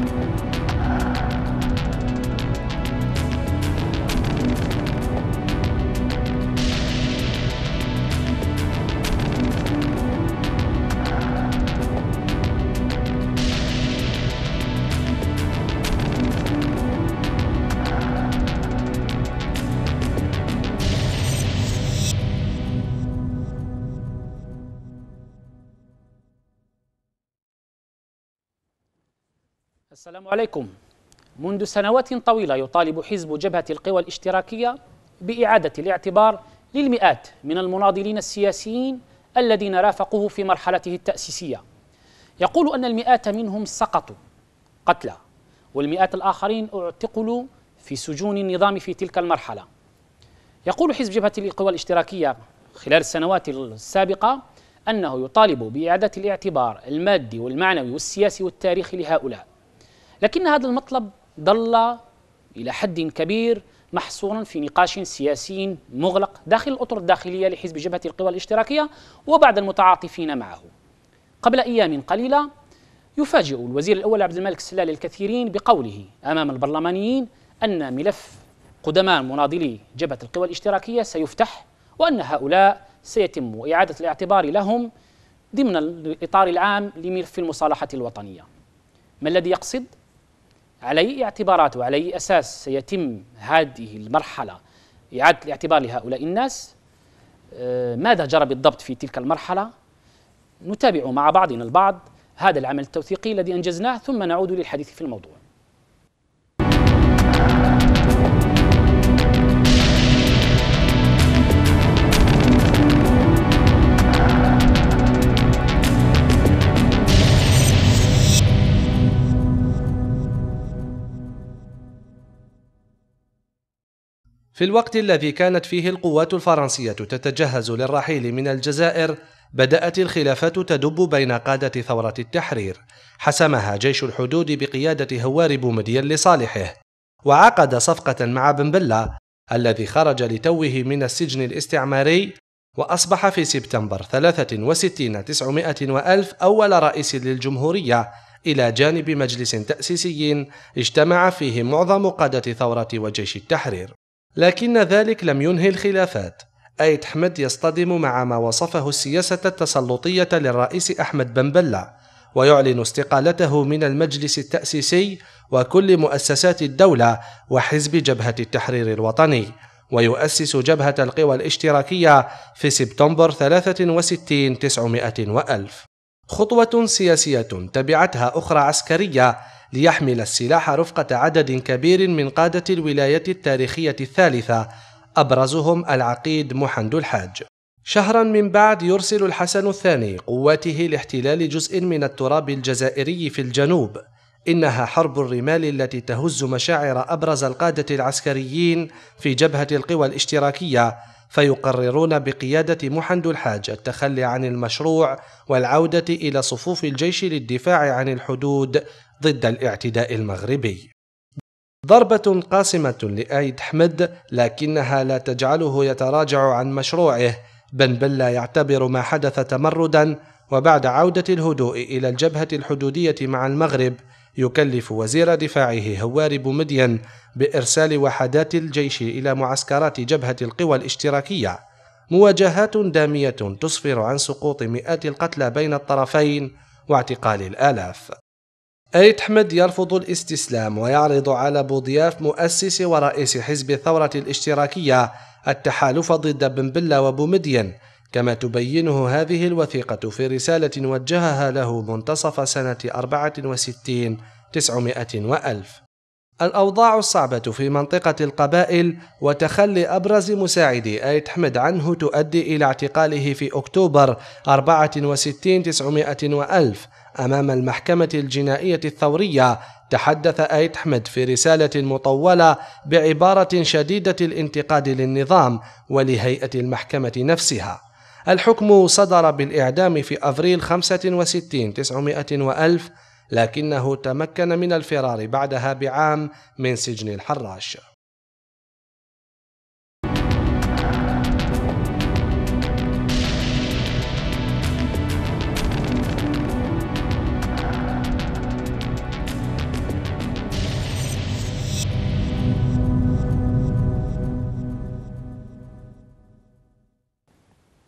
Thank you. السلام عليكم منذ سنوات طويلة يطالب حزب جبهة القوى الاشتراكية بإعادة الاعتبار للمئات من المناضلين السياسيين الذين رافقوه في مرحلته التأسيسية يقول أن المئات منهم سقطوا قتلى والمئات الآخرين اعتقلوا في سجون النظام في تلك المرحلة يقول حزب جبهة القوى الاشتراكية خلال السنوات السابقة أنه يطالب بإعادة الاعتبار المادي والمعنوي والسياسي والتاريخي لهؤلاء لكن هذا المطلب ظل إلى حد كبير محصورا في نقاش سياسي مغلق داخل الأطر الداخلية لحزب جبهة القوى الاشتراكية وبعض المتعاطفين معه قبل أيام قليلة يفاجئ الوزير الأول عبد الملك السلال الكثيرين بقوله أمام البرلمانيين أن ملف قدماء مناضلي جبهة القوى الاشتراكية سيفتح وأن هؤلاء سيتم إعادة الاعتبار لهم ضمن الإطار العام لملف المصالحة الوطنية ما الذي يقصد؟ على أي اعتبارات وعلى أي أساس سيتم هذه المرحلة إعادة الاعتبار لهؤلاء الناس آه، ماذا جرى بالضبط في تلك المرحلة نتابع مع بعضنا البعض هذا العمل التوثيقي الذي أنجزناه ثم نعود للحديث في الموضوع في الوقت الذي كانت فيه القوات الفرنسية تتجهز للرحيل من الجزائر بدأت الخلافات تدب بين قادة ثورة التحرير حسمها جيش الحدود بقيادة هوار بومدين لصالحه وعقد صفقة مع بن بلة الذي خرج لتوه من السجن الاستعماري وأصبح في سبتمبر 63 900 وألف أول رئيس للجمهورية إلى جانب مجلس تأسيسي اجتمع فيه معظم قادة ثورة وجيش التحرير لكن ذلك لم ينهي الخلافات أيت حمد يصطدم مع ما وصفه السياسة التسلطية للرئيس أحمد بن بلة ويعلن استقالته من المجلس التأسيسي وكل مؤسسات الدولة وحزب جبهة التحرير الوطني ويؤسس جبهة القوى الاشتراكية في سبتمبر 63 900 وألف خطوة سياسية تبعتها أخرى عسكرية ليحمل السلاح رفقة عدد كبير من قادة الولاية التاريخية الثالثة أبرزهم العقيد محمد الحاج شهرا من بعد يرسل الحسن الثاني قواته لاحتلال جزء من التراب الجزائري في الجنوب إنها حرب الرمال التي تهز مشاعر أبرز القادة العسكريين في جبهة القوى الاشتراكية فيقررون بقيادة محمد الحاج التخلي عن المشروع والعودة إلى صفوف الجيش للدفاع عن الحدود ضد الاعتداء المغربي ضربة قاسمة لآيد حمد لكنها لا تجعله يتراجع عن مشروعه بل بلا يعتبر ما حدث تمردا وبعد عودة الهدوء إلى الجبهة الحدودية مع المغرب يكلف وزير دفاعه هواري بومدين بإرسال وحدات الجيش إلى معسكرات جبهة القوى الاشتراكية مواجهات دامية تسفر عن سقوط مئات القتلى بين الطرفين واعتقال الآلاف أيت حمد يرفض الاستسلام ويعرض على بوضياف مؤسس ورئيس حزب الثورة الاشتراكية التحالف ضد بن بلا وبومدين كما تبينه هذه الوثيقة في رسالة وجهها له منتصف سنة 64 900 وألف الأوضاع الصعبة في منطقة القبائل وتخلي أبرز مساعدي آيت حمد عنه تؤدي إلى اعتقاله في أكتوبر 64 900 وألف أمام المحكمة الجنائية الثورية تحدث آيت حمد في رسالة مطولة بعبارة شديدة الانتقاد للنظام ولهيئة المحكمة نفسها الحكم صدر بالإعدام في أفريل 65 900 وألف لكنه تمكن من الفرار بعدها بعام من سجن الحراش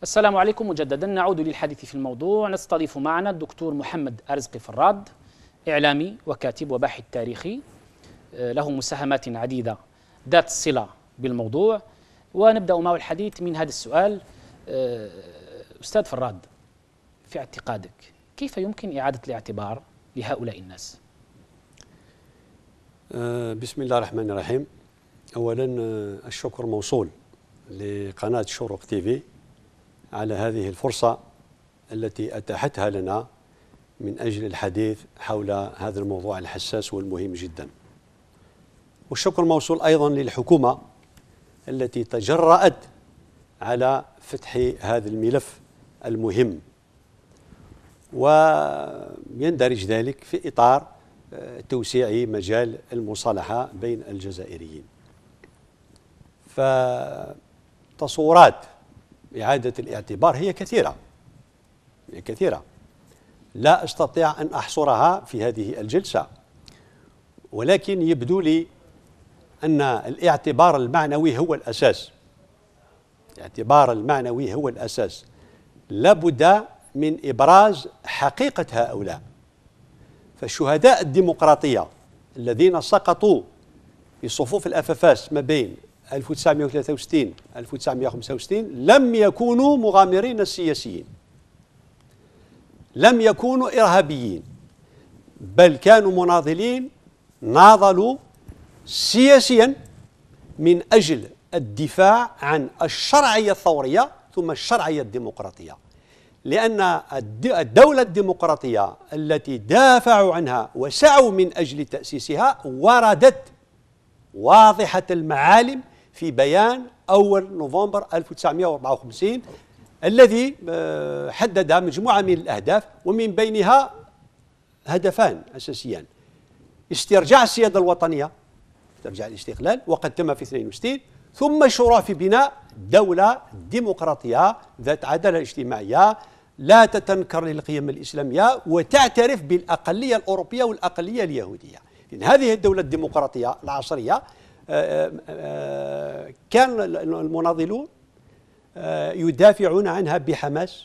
السلام عليكم مجددا نعود للحديث في الموضوع نستضيف معنا الدكتور محمد أرزقي فراد إعلامي وكاتب وباحث تاريخي آه، له مساهمات عديدة ذات صلة بالموضوع ونبدأ معه الحديث من هذا السؤال آه، أستاذ فراد في اعتقادك كيف يمكن إعادة الاعتبار لهؤلاء الناس؟ آه، بسم الله الرحمن الرحيم أولا الشكر موصول لقناة شروق تيفي على هذه الفرصة التي أتاحتها لنا من أجل الحديث حول هذا الموضوع الحساس والمهم جدا والشكر موصول أيضا للحكومة التي تجرأت على فتح هذا الملف المهم ويندرج ذلك في إطار آه، توسيع مجال المصالحة بين الجزائريين فتصورات إعادة الاعتبار هي كثيرة هي كثيرة لا أستطيع أن أحصرها في هذه الجلسة ولكن يبدو لي أن الاعتبار المعنوي هو الأساس الاعتبار المعنوي هو الأساس لابد من إبراز حقيقة هؤلاء فالشهداء الديمقراطية الذين سقطوا في صفوف الأففاس ما بين 1963 1965 لم يكونوا مغامرين سياسيين لم يكونوا إرهابيين بل كانوا مناضلين ناضلوا سياسيا من أجل الدفاع عن الشرعية الثورية ثم الشرعية الديمقراطية لأن الدولة الديمقراطية التي دافعوا عنها وسعوا من أجل تأسيسها وردت واضحة المعالم في بيان أول نوفمبر 1954 الذي آه، حدد مجموعة من الأهداف ومن بينها هدفان أساسيان استرجاع السيادة الوطنية استرجاع الاستقلال وقد تم في 62 ثم الشروع في بناء دولة ديمقراطية ذات عدالة اجتماعية لا تتنكر للقيم الإسلامية وتعترف بالأقلية الأوروبية والأقلية اليهودية ان هذه الدولة الديمقراطية العصرية كان المناضلون آه، يدافعون عنها بحماس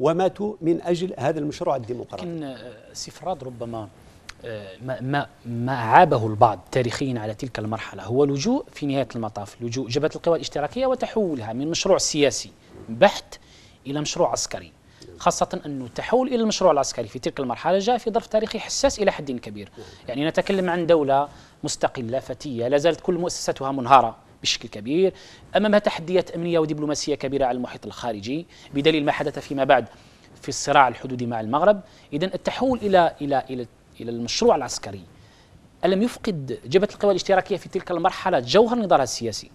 وماتوا من أجل هذا المشروع الديمقراطي لكن آه، سفراد ربما آه، ما, ما, ما عابه البعض تاريخيا على تلك المرحلة هو لجوء في نهاية المطاف لجوء جبهة القوى الاشتراكية وتحولها من مشروع سياسي بحت إلى مشروع عسكري خاصة أنه التحول إلى المشروع العسكري في تلك المرحلة جاء في ظرف تاريخي حساس إلى حد كبير يعني نتكلم عن دولة مستقلة فتية لا زالت كل مؤسساتها منهارة بشكل كبير أمامها تحديات أمنية ودبلوماسية كبيرة على المحيط الخارجي بدليل ما حدث فيما بعد في الصراع الحدودي مع المغرب إذا التحول إلى إلى إلى إلى المشروع العسكري ألم يفقد جبهة القوى الاشتراكية في تلك المرحلة جوهر نظرها السياسي؟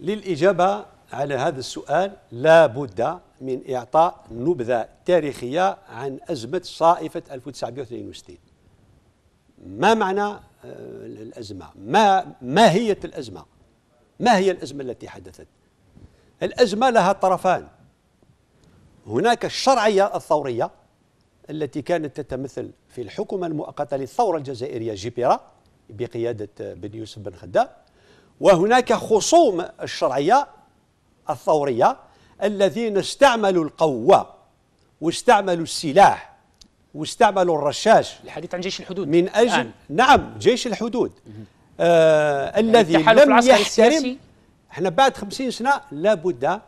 للإجابة على هذا السؤال لا بد من إعطاء نبذة تاريخية عن أزمة صائفة 1962 ما معنى الأزمة ما ماهية الأزمة ما هي الأزمة التي حدثت الأزمة لها طرفان هناك الشرعية الثورية التي كانت تتمثل في الحكومة المؤقتة للثورة الجزائرية جيبيرا بقيادة بن يوسف بن خدام وهناك خصوم الشرعية الثورية الذين استعملوا القوة واستعملوا السلاح واستعملوا الرشاش الحديث عن جيش الحدود من أجل الآن. نعم جيش الحدود آه يعني الذي لم يحترم احنا بعد خمسين سنة لابد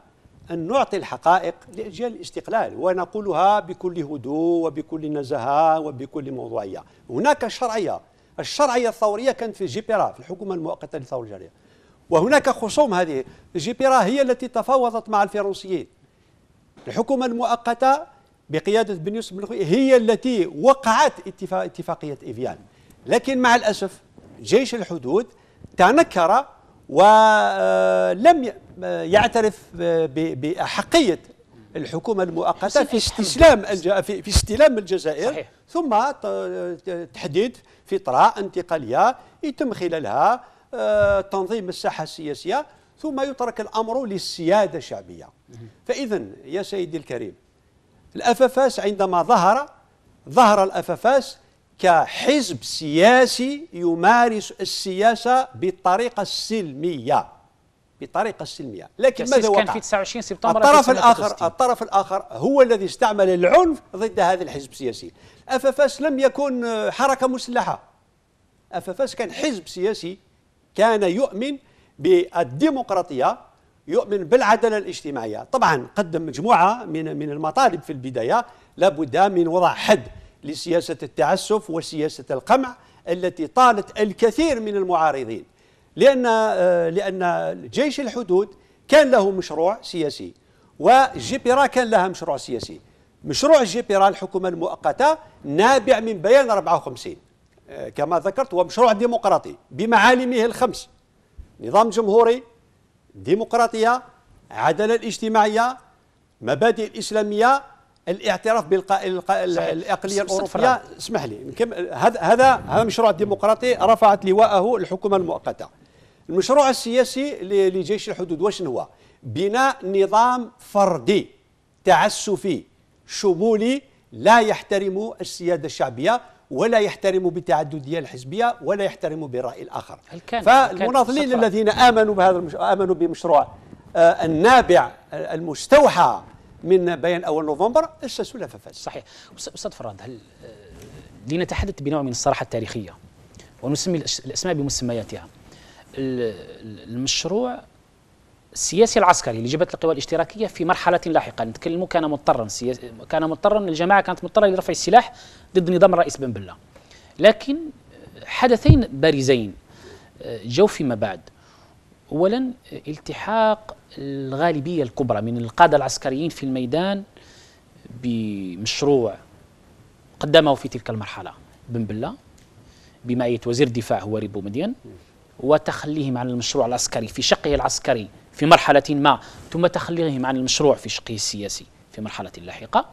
أن نعطي الحقائق لأجيال الاستقلال ونقولها بكل هدوء وبكل نزاهة وبكل موضوعية هناك شرعية الشرعية الثورية كانت في جيبيرا في الحكومة المؤقتة للثورة الجارية وهناك خصوم هذه جيبيرا هي التي تفاوضت مع الفرنسيين الحكومة المؤقتة بقيادة بن يوسف بن الخوي هي التي وقعت اتفاقية ايفيان لكن مع الأسف جيش الحدود تنكر ولم آه، آه، يعترف آه، بأحقية الحكومه المؤقته في استسلام في استلام الجزائر صحيح. ثم تحديد فتره انتقاليه يتم خلالها تنظيم الساحه السياسيه ثم يترك الامر للسياده الشعبيه فاذا يا سيدي الكريم الأفافاس عندما ظهر ظهر الأفافاس كحزب سياسي يمارس السياسة بالطريقة السلمية بطريقة سلمية لكن ماذا وقع؟ كان في 29 سبتمبر الطرف الآخر تستين. الطرف الآخر هو الذي استعمل العنف ضد هذا الحزب السياسي أفافاس لم يكن آه، حركة مسلحة أفافاس كان حزب سياسي كان يؤمن بالديمقراطية يؤمن بالعداله الاجتماعيه طبعا قدم مجموعه من من المطالب في البدايه لابد من وضع حد لسياسه التعسف وسياسه القمع التي طالت الكثير من المعارضين لان آه، لان جيش الحدود كان له مشروع سياسي وجيبيرا كان لها مشروع سياسي مشروع جيبيرا الحكومه المؤقته نابع من بيان 54 آه، كما ذكرت هو مشروع ديمقراطي بمعالمه الخمس نظام جمهوري ديمقراطية عدالة الاجتماعية مبادئ الإسلامية الاعتراف بالاقليه الاوروبيه اسمح لي هذا هذا هذا مشروع ديمقراطي رفعت لواءه الحكومه المؤقته المشروع السياسي لجيش الحدود واش هو بناء نظام فردي تعسفي شمولي لا يحترم السياده الشعبيه ولا يحترم بتعددية الحزبيه ولا يحترم بالراي الاخر فالمناضلين الذين امنوا بهذا المش... امنوا بمشروع آه النابع آه، المستوحى من بيان اول نوفمبر اسسوا لففات صحيح استاذ فراد هل لنتحدث آه، بنوع من الصراحه التاريخيه ونسمي الاسماء بمسمياتها المشروع السياسي العسكري اللي جبت القوى الاشتراكيه في مرحله لاحقه نتكلموا كان مضطرا كان مضطرا الجماعه كانت مضطره لرفع السلاح ضد نظام الرئيس بن بلا لكن آه، حدثين بارزين آه، جو فيما بعد اولا آه، التحاق الغالبيه الكبرى من القاده العسكريين في الميدان بمشروع قدمه في تلك المرحله بن بلا بمعيه وزير الدفاع هو ريبو مدين وتخليهم عن المشروع العسكري في شقه العسكري في مرحلة ما ثم تخليهم عن المشروع في شقه السياسي في مرحلة لاحقة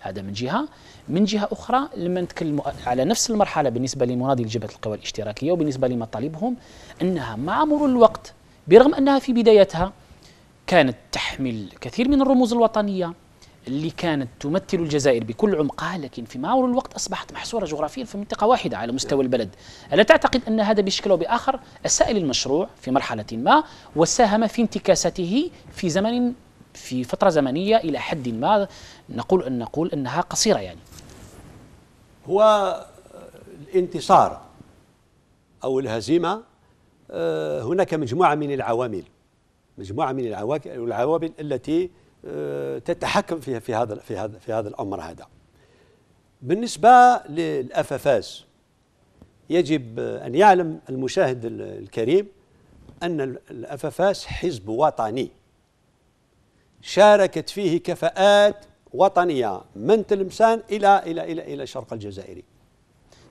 هذا من جهة من جهة أخرى لما نتكلم على نفس المرحلة بالنسبة لمناضل جبهة القوى الاشتراكية وبالنسبة لمطالبهم أنها مع مرور الوقت برغم أنها في بدايتها كانت تحمل كثير من الرموز الوطنية اللي كانت تمثل الجزائر بكل عمقها لكن في مرور الوقت أصبحت محصورة جغرافيا في منطقة واحدة على مستوى البلد ألا تعتقد أن هذا بشكل أو بآخر أساء للمشروع في مرحلة ما وساهم في انتكاسته في زمن في فترة زمنية إلى حد ما نقول أن نقول أنها قصيرة يعني هو الانتصار أو الهزيمة آه، هناك مجموعة من العوامل مجموعة من العوامل التي آه، تتحكم في في هذا في هذا في هذا الامر هذا. بالنسبه للافافاس يجب ان يعلم المشاهد الكريم ان الافافاس حزب وطني شاركت فيه كفاءات وطنيه من تلمسان الى الى الى الى الشرق الجزائري.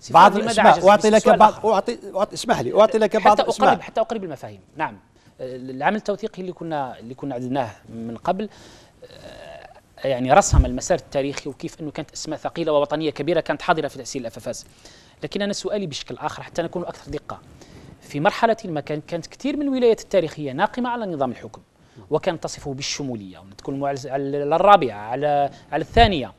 بعض الاسماء اعطي لك بعض اعطي اسمح لي اعطي لك بعض حتى اقرب حتى اقرب المفاهيم نعم العمل التوثيقي اللي كنا اللي كنا عدناه من قبل آه، يعني رسم المسار التاريخي وكيف انه كانت اسماء ثقيله ووطنيه كبيره كانت حاضره في تاسيس الافافاز لكن انا سؤالي بشكل اخر حتى نكون اكثر دقه في مرحله ما كان كانت كثير من الولايات التاريخيه ناقمه على نظام الحكم وكان تصفه بالشموليه وتكون على الرابعه على على الثانيه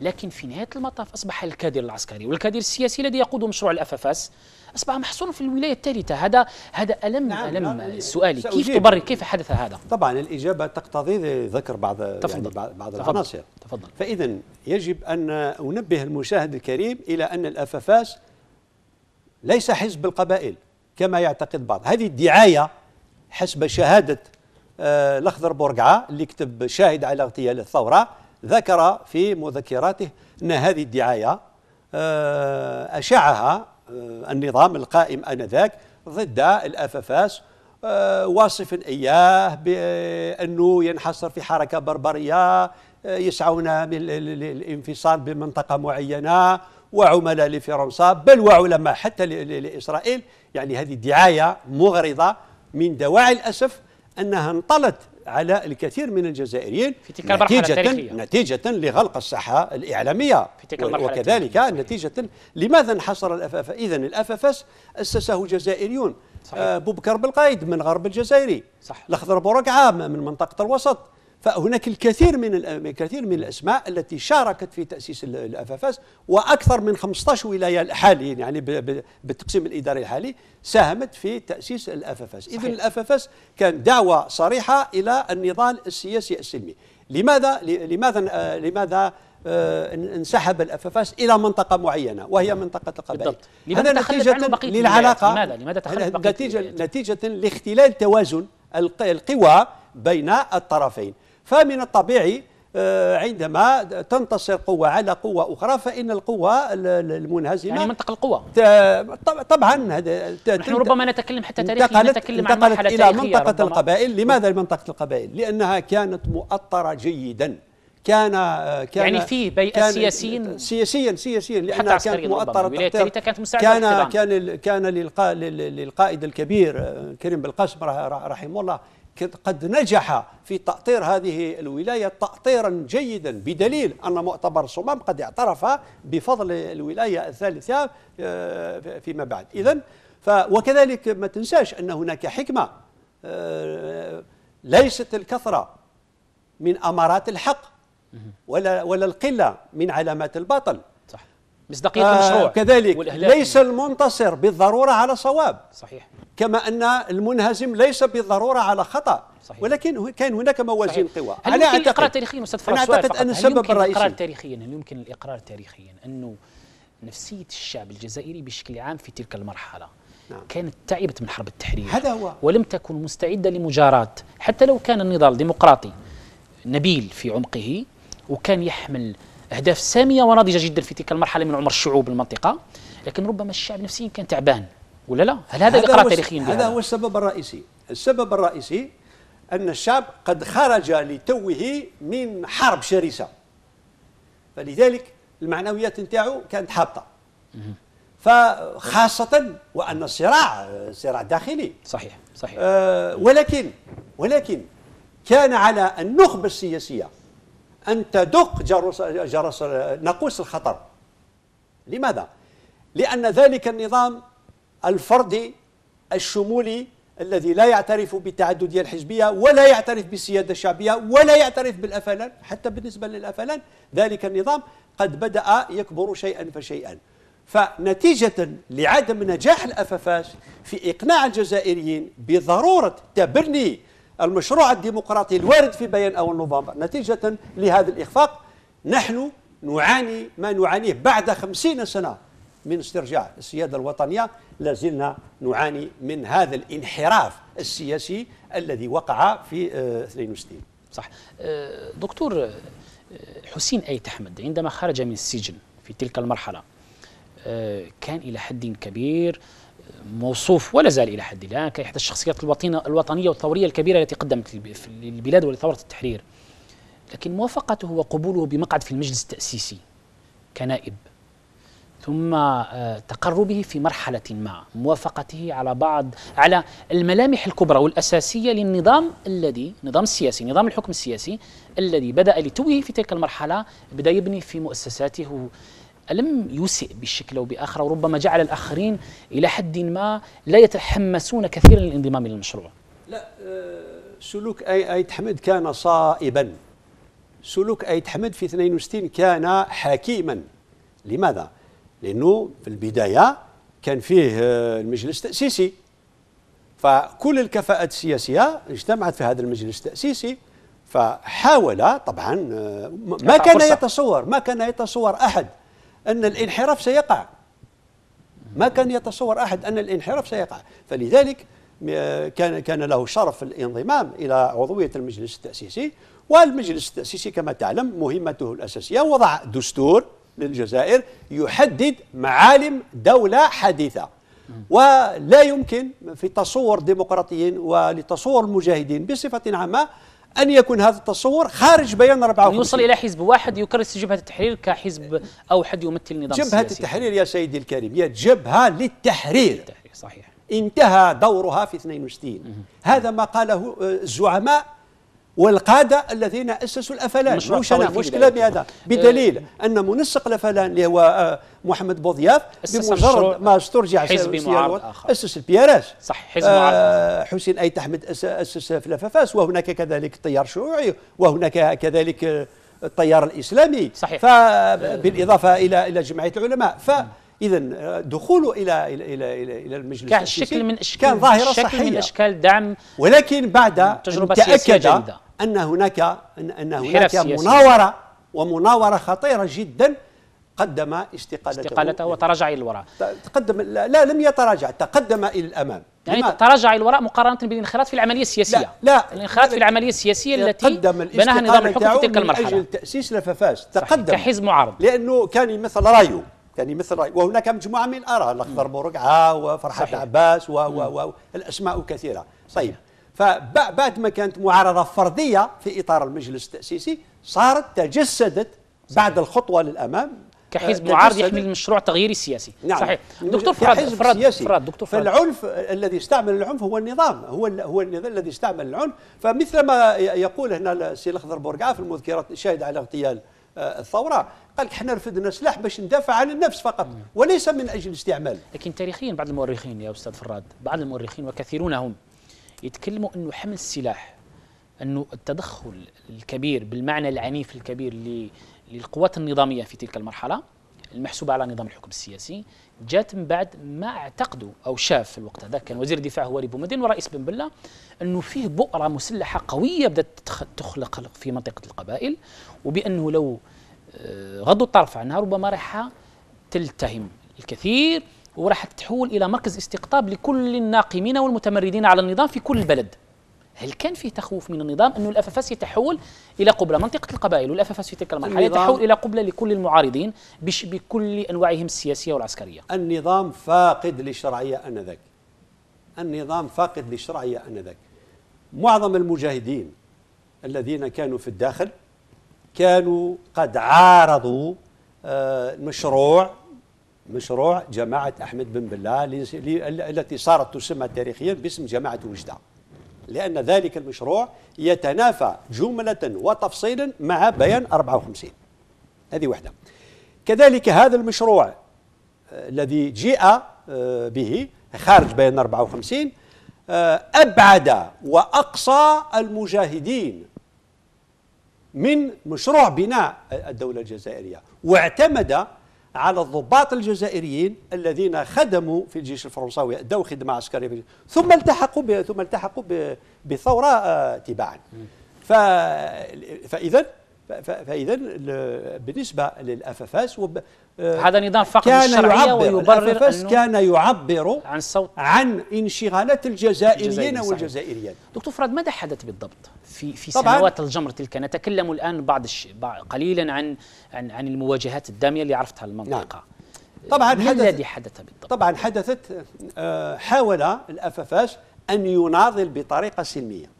لكن في نهاية المطاف أصبح الكادر العسكري والكادر السياسي الذي يقود مشروع الافافاس أصبح محصورا في الولاية الثالثة هذا هذا ألم نعم ألم نعم سؤالي كيف تبرر كيف حدث هذا؟ طبعا الإجابة تقتضي ذكر بعض يعني تفضل. يعني بعض العناصر تفضل فإذا يجب أن أنبه المشاهد الكريم إلى أن الافافاس ليس حزب القبائل كما يعتقد بعض هذه الدعاية حسب شهادة آه، الأخضر بورقعة اللي كتب شاهد على اغتيال الثورة ذكر في مذكراته أن هذه الدعاية آه، أشعها آه، النظام القائم آنذاك ضد الأفافاس آه، واصفا إياه بأنه ينحصر في حركة بربرية يسعون للانفصال بمنطقة معينة وعملاء لفرنسا بل وعلماء حتى لإسرائيل يعني هذه دعاية مغرضة من دواعي الأسف أنها انطلت على الكثير من الجزائريين في تلك المرحلة نتيجة التاريخية. نتيجة لغلق الساحة الإعلامية في تلك المرحلة وكذلك التاريخية. نتيجة لماذا انحصر الاف إذا الاف أسسه جزائريون صحيح. آه بوبكر بالقايد من غرب الجزائري صح. الأخضر بورقعة من منطقة الوسط فهناك الكثير من الكثير من الاسماء التي شاركت في تاسيس الافافاس واكثر من 15 ولايه حاليا يعني بالتقسيم الاداري الحالي ساهمت في تاسيس الافافاس اذا الافافاس كان دعوه صريحه الى النضال السياسي السلمي لماذا لماذا آه، لماذا آه، انسحب الافافاس الى منطقه معينه وهي نعم. منطقه القبائل هذا نتيجه للعلاقه لماذا لماذا تخلف نتيجه نتيجه لاختلال توازن القوى بين الطرفين فمن الطبيعي آه، عندما تنتصر قوة على قوة أخرى فإن القوة المنهزمة يعني منطق القوة طبعا نحن ربما نتكلم حتى تاريخيا نتكلم عن مرحلة إلى منطقة ربما. القبائل لماذا منطقة القبائل؟ لأنها كانت مؤطرة جيدا كان آه، كان يعني في بيئه سياسيين سياسيا سياسيا لانها كانت مؤطره كانت مستعده كان كان كان للقائد الكبير آه، كريم بالقاسم رحمه الله قد نجح في تأطير هذه الولاية تأطيرا جيدا بدليل أن مؤتمر صمام قد اعترف بفضل الولاية الثالثة آه، فيما بعد إذا وكذلك ما تنساش أن هناك حكمة آه، ليست الكثرة من أمارات الحق ولا ولا القلة من علامات الباطل مصداقيه آه المشروع كذلك ليس المنتصر بالضروره على صواب صحيح كما ان المنهزم ليس بالضروره على خطا صحيح. ولكن كان هناك موازين قوى هل انا يمكن اعتقد تاريخيا استاذ انا اعتقد ان السبب الرئيسي الاقرار تاريخيا هل يمكن الاقرار تاريخيا انه نفسيه الشعب الجزائري بشكل عام في تلك المرحله نعم. كانت تعبت من حرب التحرير هذا هو ولم تكن مستعده لمجاراة حتى لو كان النضال ديمقراطي نبيل في عمقه وكان يحمل أهداف سامية وناضجة جدا في تلك المرحلة من عمر الشعوب المنطقة لكن ربما الشعب نفسيا كان تعبان ولا لا؟ هل هذا قرأ تاريخي هذا هو السبب الرئيسي السبب الرئيسي أن الشعب قد خرج لتوه من حرب شرسة فلذلك المعنويات نتاعو كانت حابطه فخاصة وأن الصراع صراع داخلي صحيح صحيح آه ولكن ولكن كان على النخبة السياسية أن تدق جرس, جرس ناقوس الخطر لماذا؟ لأن ذلك النظام الفردي الشمولي الذي لا يعترف بالتعددية الحزبية ولا يعترف بالسيادة الشعبية ولا يعترف بالأفلان حتى بالنسبة للأفلان ذلك النظام قد بدأ يكبر شيئا فشيئا فنتيجة لعدم نجاح الأففاس في إقناع الجزائريين بضرورة تبني المشروع الديمقراطي الوارد في بيان أول نوفمبر نتيجة لهذا الإخفاق نحن نعاني ما نعانيه بعد خمسين سنة من استرجاع السيادة الوطنية لازلنا نعاني من هذا الانحراف السياسي الذي وقع في 62 آه، صح آه، دكتور آه، حسين ايت احمد عندما خرج من السجن في تلك المرحلة آه، كان إلى حد كبير آه، موصوف ولا زال الى حد الان كاحدى الشخصيات الوطنيه الوطنيه والثوريه الكبيره التي قدمت للبلاد ولثوره التحرير لكن موافقته وقبوله بمقعد في المجلس التاسيسي كنائب ثم آه، تقربه في مرحله ما موافقته على بعض على الملامح الكبرى والاساسيه للنظام الذي نظام السياسي نظام الحكم السياسي الذي بدا لتوه في تلك المرحله بدا يبني في مؤسساته ألم يسئ بالشكل أو بآخر وربما جعل الآخرين إلى حد ما لا يتحمسون كثيرا للانضمام للمشروع لا آه، سلوك أي, أيت حمد كان صائبا سلوك أيت حمد في 62 كان حكيما لماذا؟ لأنه في البداية كان فيه آه، المجلس التأسيسي فكل الكفاءات السياسية اجتمعت في هذا المجلس التأسيسي فحاول طبعا آه، ما كان يتصور ما كان يتصور أحد أن الانحراف سيقع ما كان يتصور أحد أن الانحراف سيقع فلذلك كان كان له شرف الانضمام الى عضويه المجلس التاسيسي والمجلس التاسيسي كما تعلم مهمته الاساسيه وضع دستور للجزائر يحدد معالم دوله حديثه ولا يمكن في تصور ديمقراطيين ولتصور المجاهدين بصفه عامه أن يكون هذا التصور خارج بيان 54 يوصل إلى حزب واحد يكرس جبهة التحرير كحزب او حد يمثل النظام جبهة السياسي. التحرير يا سيدي الكريم هي جبهة للتحرير للتحرير صحيح انتهى دورها في 62 هذا ما قاله آه، الزعماء والقادة الذين أسسوا الأفلان مش أنا مشكلة بهذا آه. بدليل أه أن منسق الأفلان اللي هو آه، محمد بوضياف بمجرد ما استرجع حزب معارض آخر أسس البي اس صح حزب معارض آه حسين أي تحمد أسس في لفافاس وهناك كذلك التيار الشيوعي وهناك كذلك التيار الإسلامي صحيح فبالإضافة إلى إلى جمعية العلماء ف اذا دخوله الى الى الى الى, المجلس كان شكل من اشكال كان ظاهره شكل صحيه من اشكال دعم ولكن بعد تجربه سياسيه جديده ان هناك ان هناك مناوره ومناوره خطيره جدا قدم استقالته استقالته وتراجع الى الوراء تقدم لا لم يتراجع تقدم الى الامام يعني تراجع الى الوراء مقارنه بالانخراط في العمليه السياسيه لا, لا الانخراط في العمليه السياسيه التي قدم بناها نظام الحكم في تلك المرحله من اجل تاسيس لفافاس تقدم كحزب معارض لانه كان يمثل رايه كان مثل رايه وهناك مجموعه من الاراء الاخضر بورقعه وفرحه عباس والاسماء كثيره طيب فبعد ما كانت معارضة فردية في إطار المجلس التأسيسي صارت تجسدت بعد الخطوة للأمام آه، كحزب معارض يحمل المشروع التغييري السياسي نعم. صحيح دكتور فراد فراد, فراد دكتور فراد فالعنف الذي استعمل العنف هو النظام هو هو ال الذي استعمل العنف فمثل ما يقول هنا السي الاخضر بورقعه في المذكرات شاهد على اغتيال آه، الثوره قال لك احنا رفدنا السلاح باش ندافع عن النفس فقط نعم. وليس من اجل استعمال لكن تاريخيا بعض المؤرخين يا استاذ فراد بعض المؤرخين وكثيرون هم يتكلموا انه حمل السلاح انه التدخل الكبير بالمعنى العنيف الكبير للقوات النظاميه في تلك المرحله المحسوبه على نظام الحكم السياسي جات من بعد ما اعتقدوا او شاف في الوقت هذا كان وزير الدفاع هو مدين ورئيس بن بله انه فيه بؤره مسلحه قويه بدات تخلق في منطقه القبائل وبانه لو آه، غضوا الطرف عنها ربما راح تلتهم الكثير وراح تتحول الى مركز استقطاب لكل الناقمين والمتمردين على النظام في كل البلد هل كان فيه تخوف من النظام انه الاف اف اس يتحول الى قبله منطقه القبائل والاف اف اس في تلك المرحله يتحول الى قبله لكل المعارضين بش بكل انواعهم السياسيه والعسكريه النظام فاقد للشرعيه انذاك النظام فاقد للشرعيه انذاك معظم المجاهدين الذين كانوا في الداخل كانوا قد عارضوا آه، مشروع مشروع جماعة أحمد بن بلال التي صارت تسمى تاريخيا باسم جماعة وجدة لأن ذلك المشروع يتنافى جملة وتفصيلا مع بيان 54 هذه وحدة كذلك هذا المشروع آه، الذي جيء آه، به خارج بيان 54 آه، أبعد وأقصى المجاهدين من مشروع بناء الدولة الجزائرية واعتمد على الضباط الجزائريين الذين خدموا في الجيش الفرنساوي أدوا خدمة عسكرية ثم التحقوا ثم التحقوا بثورة آه، تباعا فإذا فاذا بالنسبه للافافاس وب... آه، هذا نظام كان الشرعيه ويبرر انه كان يعبر عن صوت عن انشغالات الجزائريين والجزائريات دكتور فراد ماذا حدث بالضبط في في سنوات الجمر تلك نتكلم الان بعض الش... قليلا عن عن عن المواجهات الداميه اللي عرفتها المنطقه نعم. طبعا ما الذي حدث بالضبط؟ طبعا حدثت آه، حاول الافافاس ان يناضل بطريقه سلميه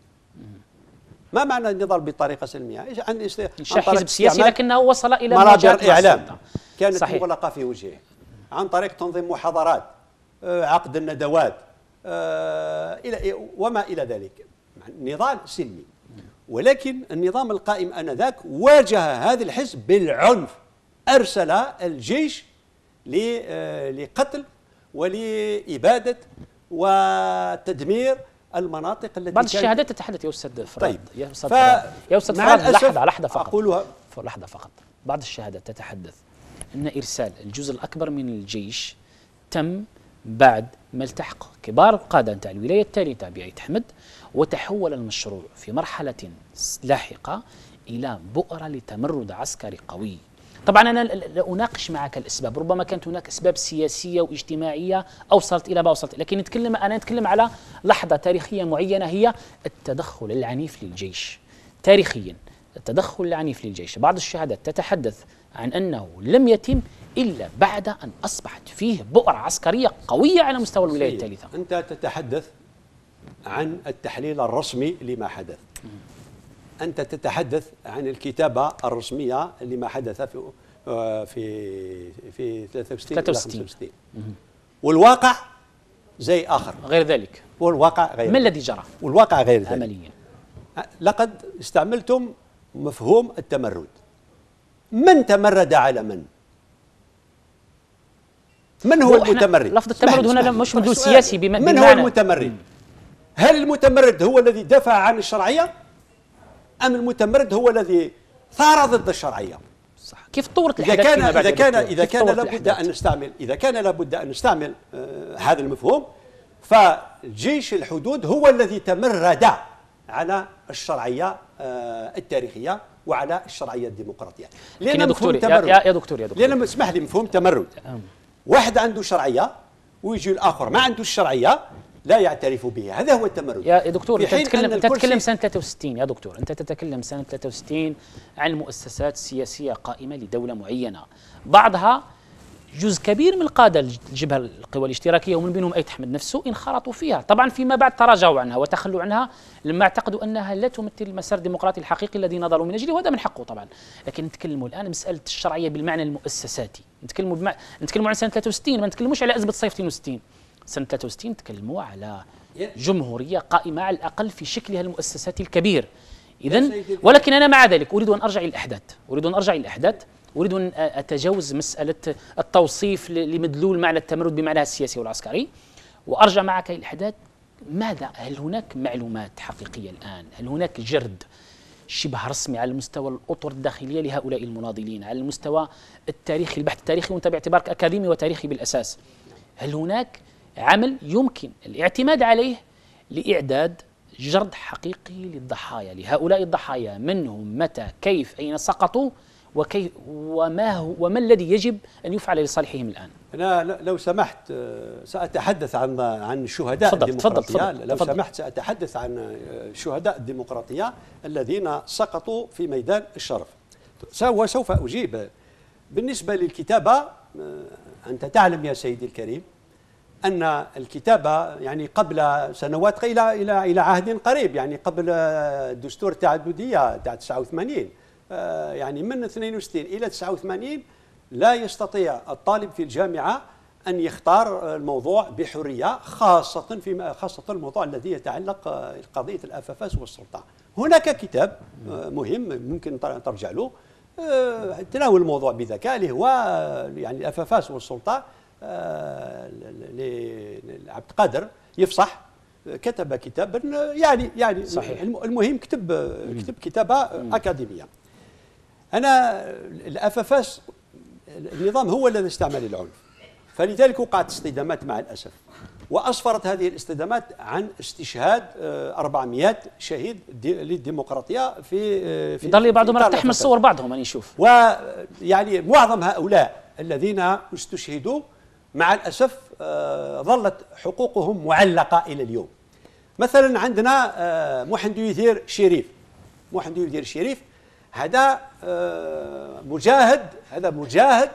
ما معنى النضال بطريقه سلميه؟ عن انشاء حزب سياسي لكنه وصل الى مراجع الاعلام كانت مغلقه في وجهه عن طريق تنظيم محاضرات آه، عقد الندوات آه، الى وما الى ذلك نضال سلمي ولكن النظام القائم انذاك واجه هذا الحزب بالعنف ارسل الجيش آه، لقتل ولاباده وتدمير المناطق التي بعض الشهادات تتحدث يا استاذ فراد طيب يا استاذ ف... يا استاذ فراد لحظه لحظه فقط اقولها لحظه فقط بعض الشهادات تتحدث ان ارسال الجزء الاكبر من الجيش تم بعد ما التحق كبار القاده نتاع الولايه الثالثه بعيد حمد وتحول المشروع في مرحله لاحقه الى بؤره لتمرد عسكري قوي طبعا أنا لا أناقش معك الأسباب ربما كانت هناك أسباب سياسية واجتماعية أوصلت إلى ما وصلت لكن نتكلم أنا نتكلم على لحظة تاريخية معينة هي التدخل العنيف للجيش تاريخيا التدخل العنيف للجيش بعض الشهادات تتحدث عن أنه لم يتم إلا بعد أن أصبحت فيه بؤرة عسكرية قوية على مستوى الولاية الثالثة أنت تتحدث عن التحليل الرسمي لما حدث أنت تتحدث عن الكتابة الرسمية لما حدث في في في 63 63 والواقع زي آخر غير ذلك والواقع غير ما الذي جرى؟ والواقع غير ذلك عمليا لقد استعملتم مفهوم التمرد من تمرد على من؟ من هو المتمرد؟ لفظ التمرد هنا مش مدلول طيب، سياسي بمعنى من هو المتمرد؟ هل المتمرد هو الذي دفع عن الشرعية؟ أم المتمرد هو الذي ثار ضد الشرعية صح كيف طورت اذا كان اذا كان اذا كان لابد ان نستعمل اذا كان لابد ان نستعمل آه هذا المفهوم فجيش الحدود هو الذي تمرد على الشرعيه آه التاريخيه وعلى الشرعيه الديمقراطيه لان يا دكتور تمرد يا, يا دكتور يا دكتور لان اسمح لي مفهوم تمرد واحد عنده شرعيه ويجي الاخر ما عنده الشرعيه لا يعترف بها هذا هو التمرد يا دكتور انت تتكلم انت تتكلم سنه 63 يا دكتور انت تتكلم سنه 63 عن مؤسسات سياسيه قائمه لدوله معينه بعضها جزء كبير من القاده الجبهه القوى الاشتراكيه ومن بينهم ايت احمد نفسه انخرطوا فيها طبعا فيما بعد تراجعوا عنها وتخلوا عنها لما اعتقدوا انها لا تمثل المسار الديمقراطي الحقيقي الذي نضلوا من اجله وهذا من حقه طبعا لكن نتكلموا الان مساله الشرعيه بالمعنى المؤسساتي نتكلموا بمع... نتكلموا عن سنه 63 ما نتكلموش على ازمه صيف 62 سنة 63 تكلموا على جمهورية قائمة على الأقل في شكلها المؤسسات الكبير إذا ولكن أنا مع ذلك أريد أن أرجع إلى الأحداث أريد أن أرجع إلى الأحداث أريد أن أتجاوز مسألة التوصيف لمدلول معنى التمرد بمعنى السياسي والعسكري وأرجع معك إلى الأحداث ماذا هل هناك معلومات حقيقية الآن هل هناك جرد شبه رسمي على المستوى الاطر الداخليه لهؤلاء المناضلين على المستوى التاريخي البحث التاريخي وانت باعتبارك اكاديمي وتاريخي بالاساس هل هناك عمل يمكن الاعتماد عليه لإعداد جرد حقيقي للضحايا لهؤلاء الضحايا من هم متى كيف أين سقطوا وكيف وما هو وما الذي يجب أن يفعل لصالحهم الآن أنا لو سمحت آه، سأتحدث عن عن شهداء فضل الديمقراطية فضل فضل لو فضل سمحت سأتحدث عن آه، شهداء الديمقراطية الذين سقطوا في ميدان الشرف وسوف أجيب بالنسبة للكتابة آه، أنت تعلم يا سيدي الكريم أن الكتابة يعني قبل سنوات إلى إلى إلى عهد قريب يعني قبل الدستور تاع الدودية تاع 89 آه، يعني من 62 إلى 89 لا يستطيع الطالب في الجامعة أن يختار الموضوع بحرية خاصة في خاصة الموضوع الذي يتعلق قضية الأفافاس والسلطة هناك كتاب آه، مهم ممكن ترجع له آه، تناول الموضوع بذكاء اللي هو يعني الأفافاس والسلطة آه، لعبد القادر يفصح كتب كتابا يعني يعني صحيح. المهم كتب كتب كتابه اكاديميه انا الافافاس النظام هو الذي استعمل العنف فلذلك وقعت اصطدامات مع الاسف واسفرت هذه الاصطدامات عن استشهاد 400 آه، شهيد للديمقراطيه في آه، في يضل بعضهم المرات تحمل صور بعضهم انا نشوف ويعني معظم هؤلاء الذين استشهدوا مع الأسف آه، ظلت حقوقهم معلقة إلى اليوم مثلا عندنا آه، محمد يثير شريف محمد يثير شريف هذا آه، مجاهد هذا مجاهد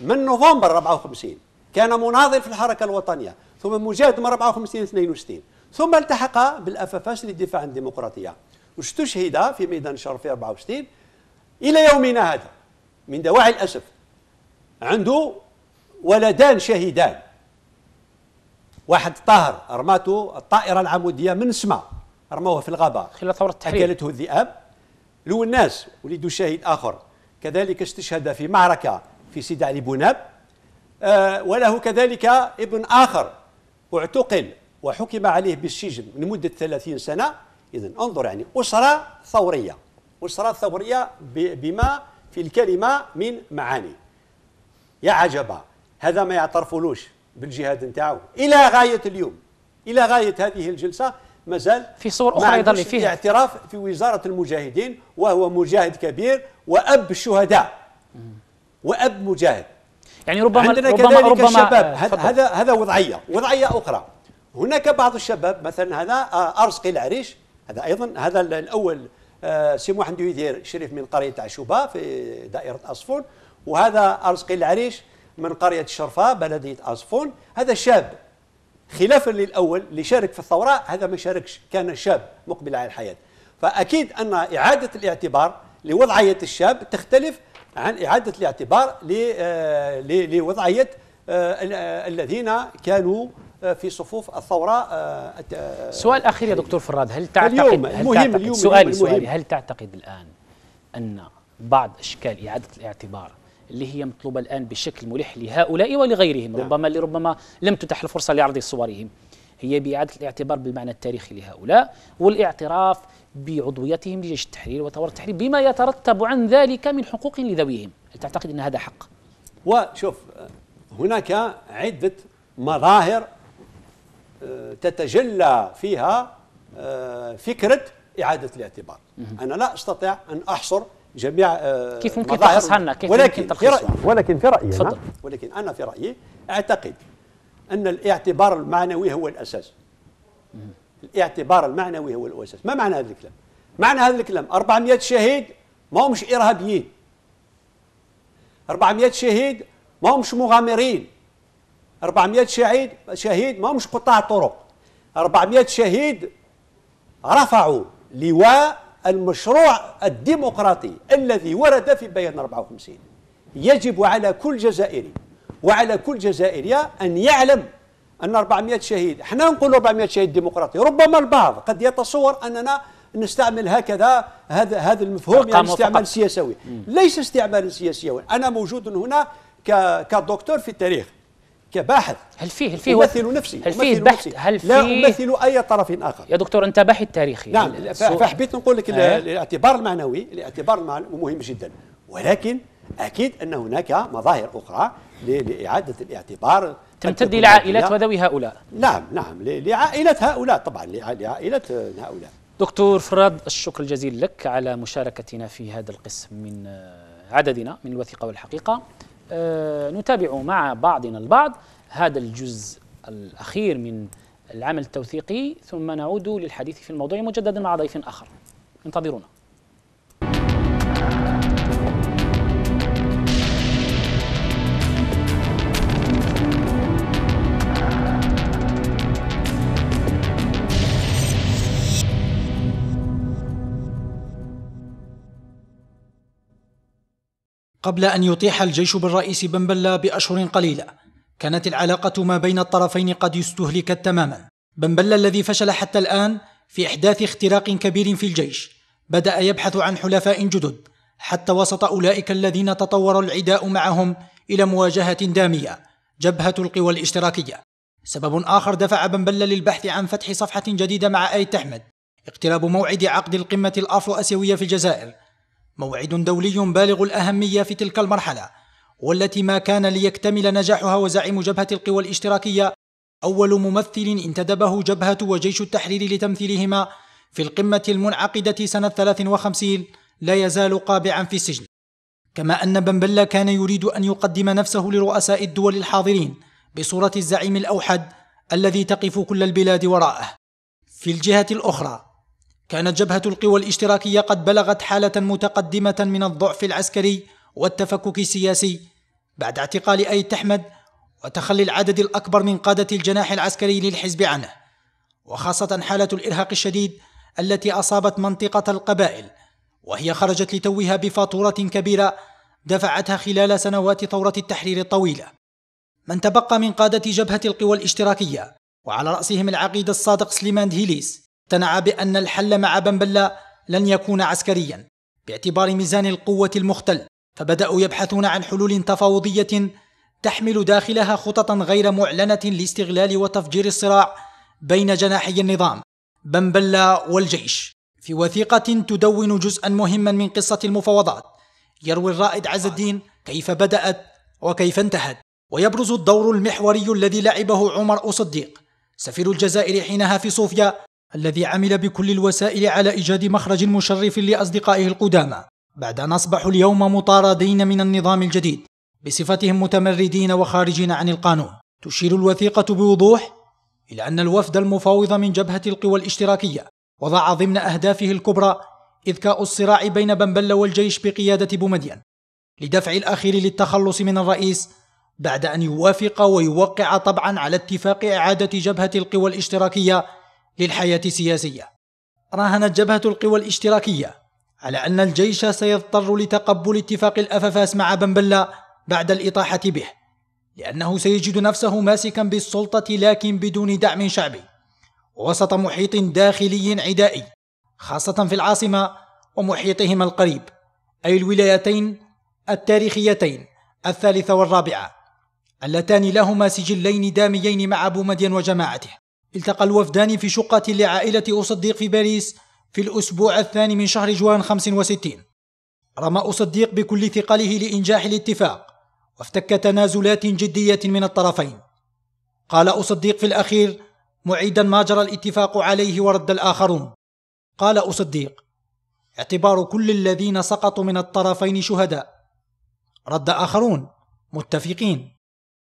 من نوفمبر 54 كان مناضل في الحركة الوطنية ثم مجاهد من 54 62 ثم التحق بالأفافاس للدفاع عن الديمقراطية واستشهد في ميدان الشرف في 64 إلى يومنا هذا من دواعي الأسف عنده ولدان شهيدان واحد طاهر رماته الطائره العموديه من السماء رموه في الغابه خلال ثوره التحرير اكلته الذئاب لو الناس ولدوا شهيد اخر كذلك استشهد في معركه في سيدي علي بوناب آه وله كذلك ابن اخر اعتقل وحكم عليه بالسجن لمده 30 سنه اذا انظر يعني اسره ثوريه اسره ثوريه بما في الكلمه من معاني يا عجبا هذا ما يعترفولوش بالجهاد نتاعو الى غايه اليوم الى غايه هذه الجلسه مازال في صور اخرى يظل فيها اعتراف في وزاره المجاهدين وهو مجاهد كبير واب الشهداء واب مجاهد يعني ربما عندنا ربما كذلك ربما الشباب آه، هذا هذا وضعيه وضعيه اخرى هناك بعض الشباب مثلا هذا آه، ارزقي العريش هذا ايضا هذا الاول آه، سي محمد يدير شريف من قريه تاع شوبه في دائره اصفون وهذا ارزقي العريش من قرية الشرفاء بلدية أصفون هذا شاب خلافا للأول اللي شارك في الثورة هذا ما شاركش كان شاب مقبل على الحياة فأكيد أن إعادة الاعتبار لوضعية الشاب تختلف عن إعادة الاعتبار آه، لوضعية آه، آه، الذين كانوا في صفوف الثورة سؤال أخير يا دكتور فراد هل تعتقد اليوم هل المهم تعتقد اليوم سؤالي, سؤالي هل تعتقد الآن أن بعض أشكال إعادة الاعتبار اللي هي مطلوبة الآن بشكل ملح لهؤلاء ولغيرهم نعم. ربما لربما لم تتح الفرصة لعرض صورهم هي بإعادة الاعتبار بالمعنى التاريخي لهؤلاء والاعتراف بعضويتهم لجيش التحرير وثورة التحرير بما يترتب عن ذلك من حقوق لذويهم هل تعتقد أن هذا حق؟ وشوف هناك عدة مظاهر آه، تتجلى فيها آه، فكرة إعادة الاعتبار أنا لا أستطيع أن أحصر جميع آه، كيف ممكن تلخصها عنا كيف ولكن ممكن في رأي ولكن في رأيي تفضل نعم. ولكن أنا في رأيي أعتقد أن الاعتبار المعنوي هو الأساس الاعتبار المعنوي هو الأساس ما معنى هذا الكلام؟ معنى هذا الكلام 400 شهيد ما همش إرهابيين 400 شهيد ما همش مغامرين 400 شهيد شهيد ما همش قطاع طرق 400 شهيد رفعوا لواء المشروع الديمقراطي الذي ورد في بيان 54 يجب على كل جزائري وعلى كل جزائرية أن يعلم أن 400 شهيد احنا نقول 400 شهيد ديمقراطي ربما البعض قد يتصور أننا نستعمل هكذا هذا هذا المفهوم يعني استعمال سياسي ليس استعمالا سياسيا أنا موجود هنا كدكتور في التاريخ كباحث هل فيه هل فيه أمثل نفسي هل فيه بحث هل فيه لا أمثل أي طرف آخر يا دكتور أنت باحث تاريخي نعم فحبيت نقول لك آه. الاعتبار المعنوي الاعتبار المعنوي مهم جدا ولكن أكيد أن هناك مظاهر أخرى لإعادة الاعتبار تمتد إلى عائلات وذوي هؤلاء نعم نعم لعائلات هؤلاء طبعا لعائلات هؤلاء دكتور فراد الشكر الجزيل لك على مشاركتنا في هذا القسم من عددنا من الوثيقة والحقيقة آه، نتابع مع بعضنا البعض هذا الجزء الأخير من العمل التوثيقي ثم نعود للحديث في الموضوع مجددا مع ضيف آخر انتظرونا قبل أن يطيح الجيش بالرئيس بنبلا بأشهر قليلة كانت العلاقة ما بين الطرفين قد استهلكت تماما بنبلا الذي فشل حتى الآن في إحداث اختراق كبير في الجيش بدأ يبحث عن حلفاء جدد حتى وسط أولئك الذين تطور العداء معهم إلى مواجهة دامية جبهة القوى الاشتراكية سبب آخر دفع بنبلا للبحث عن فتح صفحة جديدة مع آيت أحمد اقتراب موعد عقد القمة الأفرو أسيوية في الجزائر موعد دولي بالغ الأهمية في تلك المرحلة والتي ما كان ليكتمل نجاحها وزعيم جبهة القوى الاشتراكية أول ممثل انتدبه جبهة وجيش التحرير لتمثيلهما في القمة المنعقدة سنة 53 لا يزال قابعا في السجن كما أن بنبلا كان يريد أن يقدم نفسه لرؤساء الدول الحاضرين بصورة الزعيم الأوحد الذي تقف كل البلاد وراءه في الجهة الأخرى كانت جبهة القوى الاشتراكية قد بلغت حالة متقدمة من الضعف العسكري والتفكك السياسي بعد اعتقال أي أحمد وتخلي العدد الأكبر من قادة الجناح العسكري للحزب عنه وخاصة حالة الإرهاق الشديد التي أصابت منطقة القبائل وهي خرجت لتوها بفاتورة كبيرة دفعتها خلال سنوات ثورة التحرير الطويلة من تبقى من قادة جبهة القوى الاشتراكية وعلى رأسهم العقيد الصادق سليمان هيليس اقتنع بأن الحل مع بنبلا لن يكون عسكريا باعتبار ميزان القوة المختل فبدأوا يبحثون عن حلول تفاوضية تحمل داخلها خططا غير معلنة لاستغلال وتفجير الصراع بين جناحي النظام بنبلا والجيش في وثيقة تدون جزءا مهما من قصة المفاوضات يروي الرائد عز الدين كيف بدأت وكيف انتهت ويبرز الدور المحوري الذي لعبه عمر صديق سفير الجزائر حينها في صوفيا الذي عمل بكل الوسائل على إيجاد مخرج مشرف لأصدقائه القدامى بعد أن أصبحوا اليوم مطاردين من النظام الجديد بصفتهم متمردين وخارجين عن القانون تشير الوثيقة بوضوح إلى أن الوفد المفاوض من جبهة القوى الاشتراكية وضع ضمن أهدافه الكبرى إذكاء الصراع بين بنبل والجيش بقيادة بومدين لدفع الأخير للتخلص من الرئيس بعد أن يوافق ويوقع طبعا على اتفاق إعادة جبهة القوى الاشتراكية للحياة السياسية راهنت جبهة القوى الاشتراكية على أن الجيش سيضطر لتقبل اتفاق الأفافاس مع بنبلة بعد الإطاحة به لأنه سيجد نفسه ماسكا بالسلطة لكن بدون دعم شعبي وسط محيط داخلي عدائي خاصة في العاصمة ومحيطهما القريب أي الولايتين التاريخيتين الثالثة والرابعة اللتان لهما سجلين داميين مع بومدين وجماعته التقى الوفدان في شقة لعائلة أصديق في باريس في الأسبوع الثاني من شهر جوان 65 رمى أصديق بكل ثقله لإنجاح الاتفاق وافتك تنازلات جدية من الطرفين قال أصديق في الأخير معيدا ما جرى الاتفاق عليه ورد الآخرون قال أصديق اعتبار كل الذين سقطوا من الطرفين شهداء رد آخرون متفقين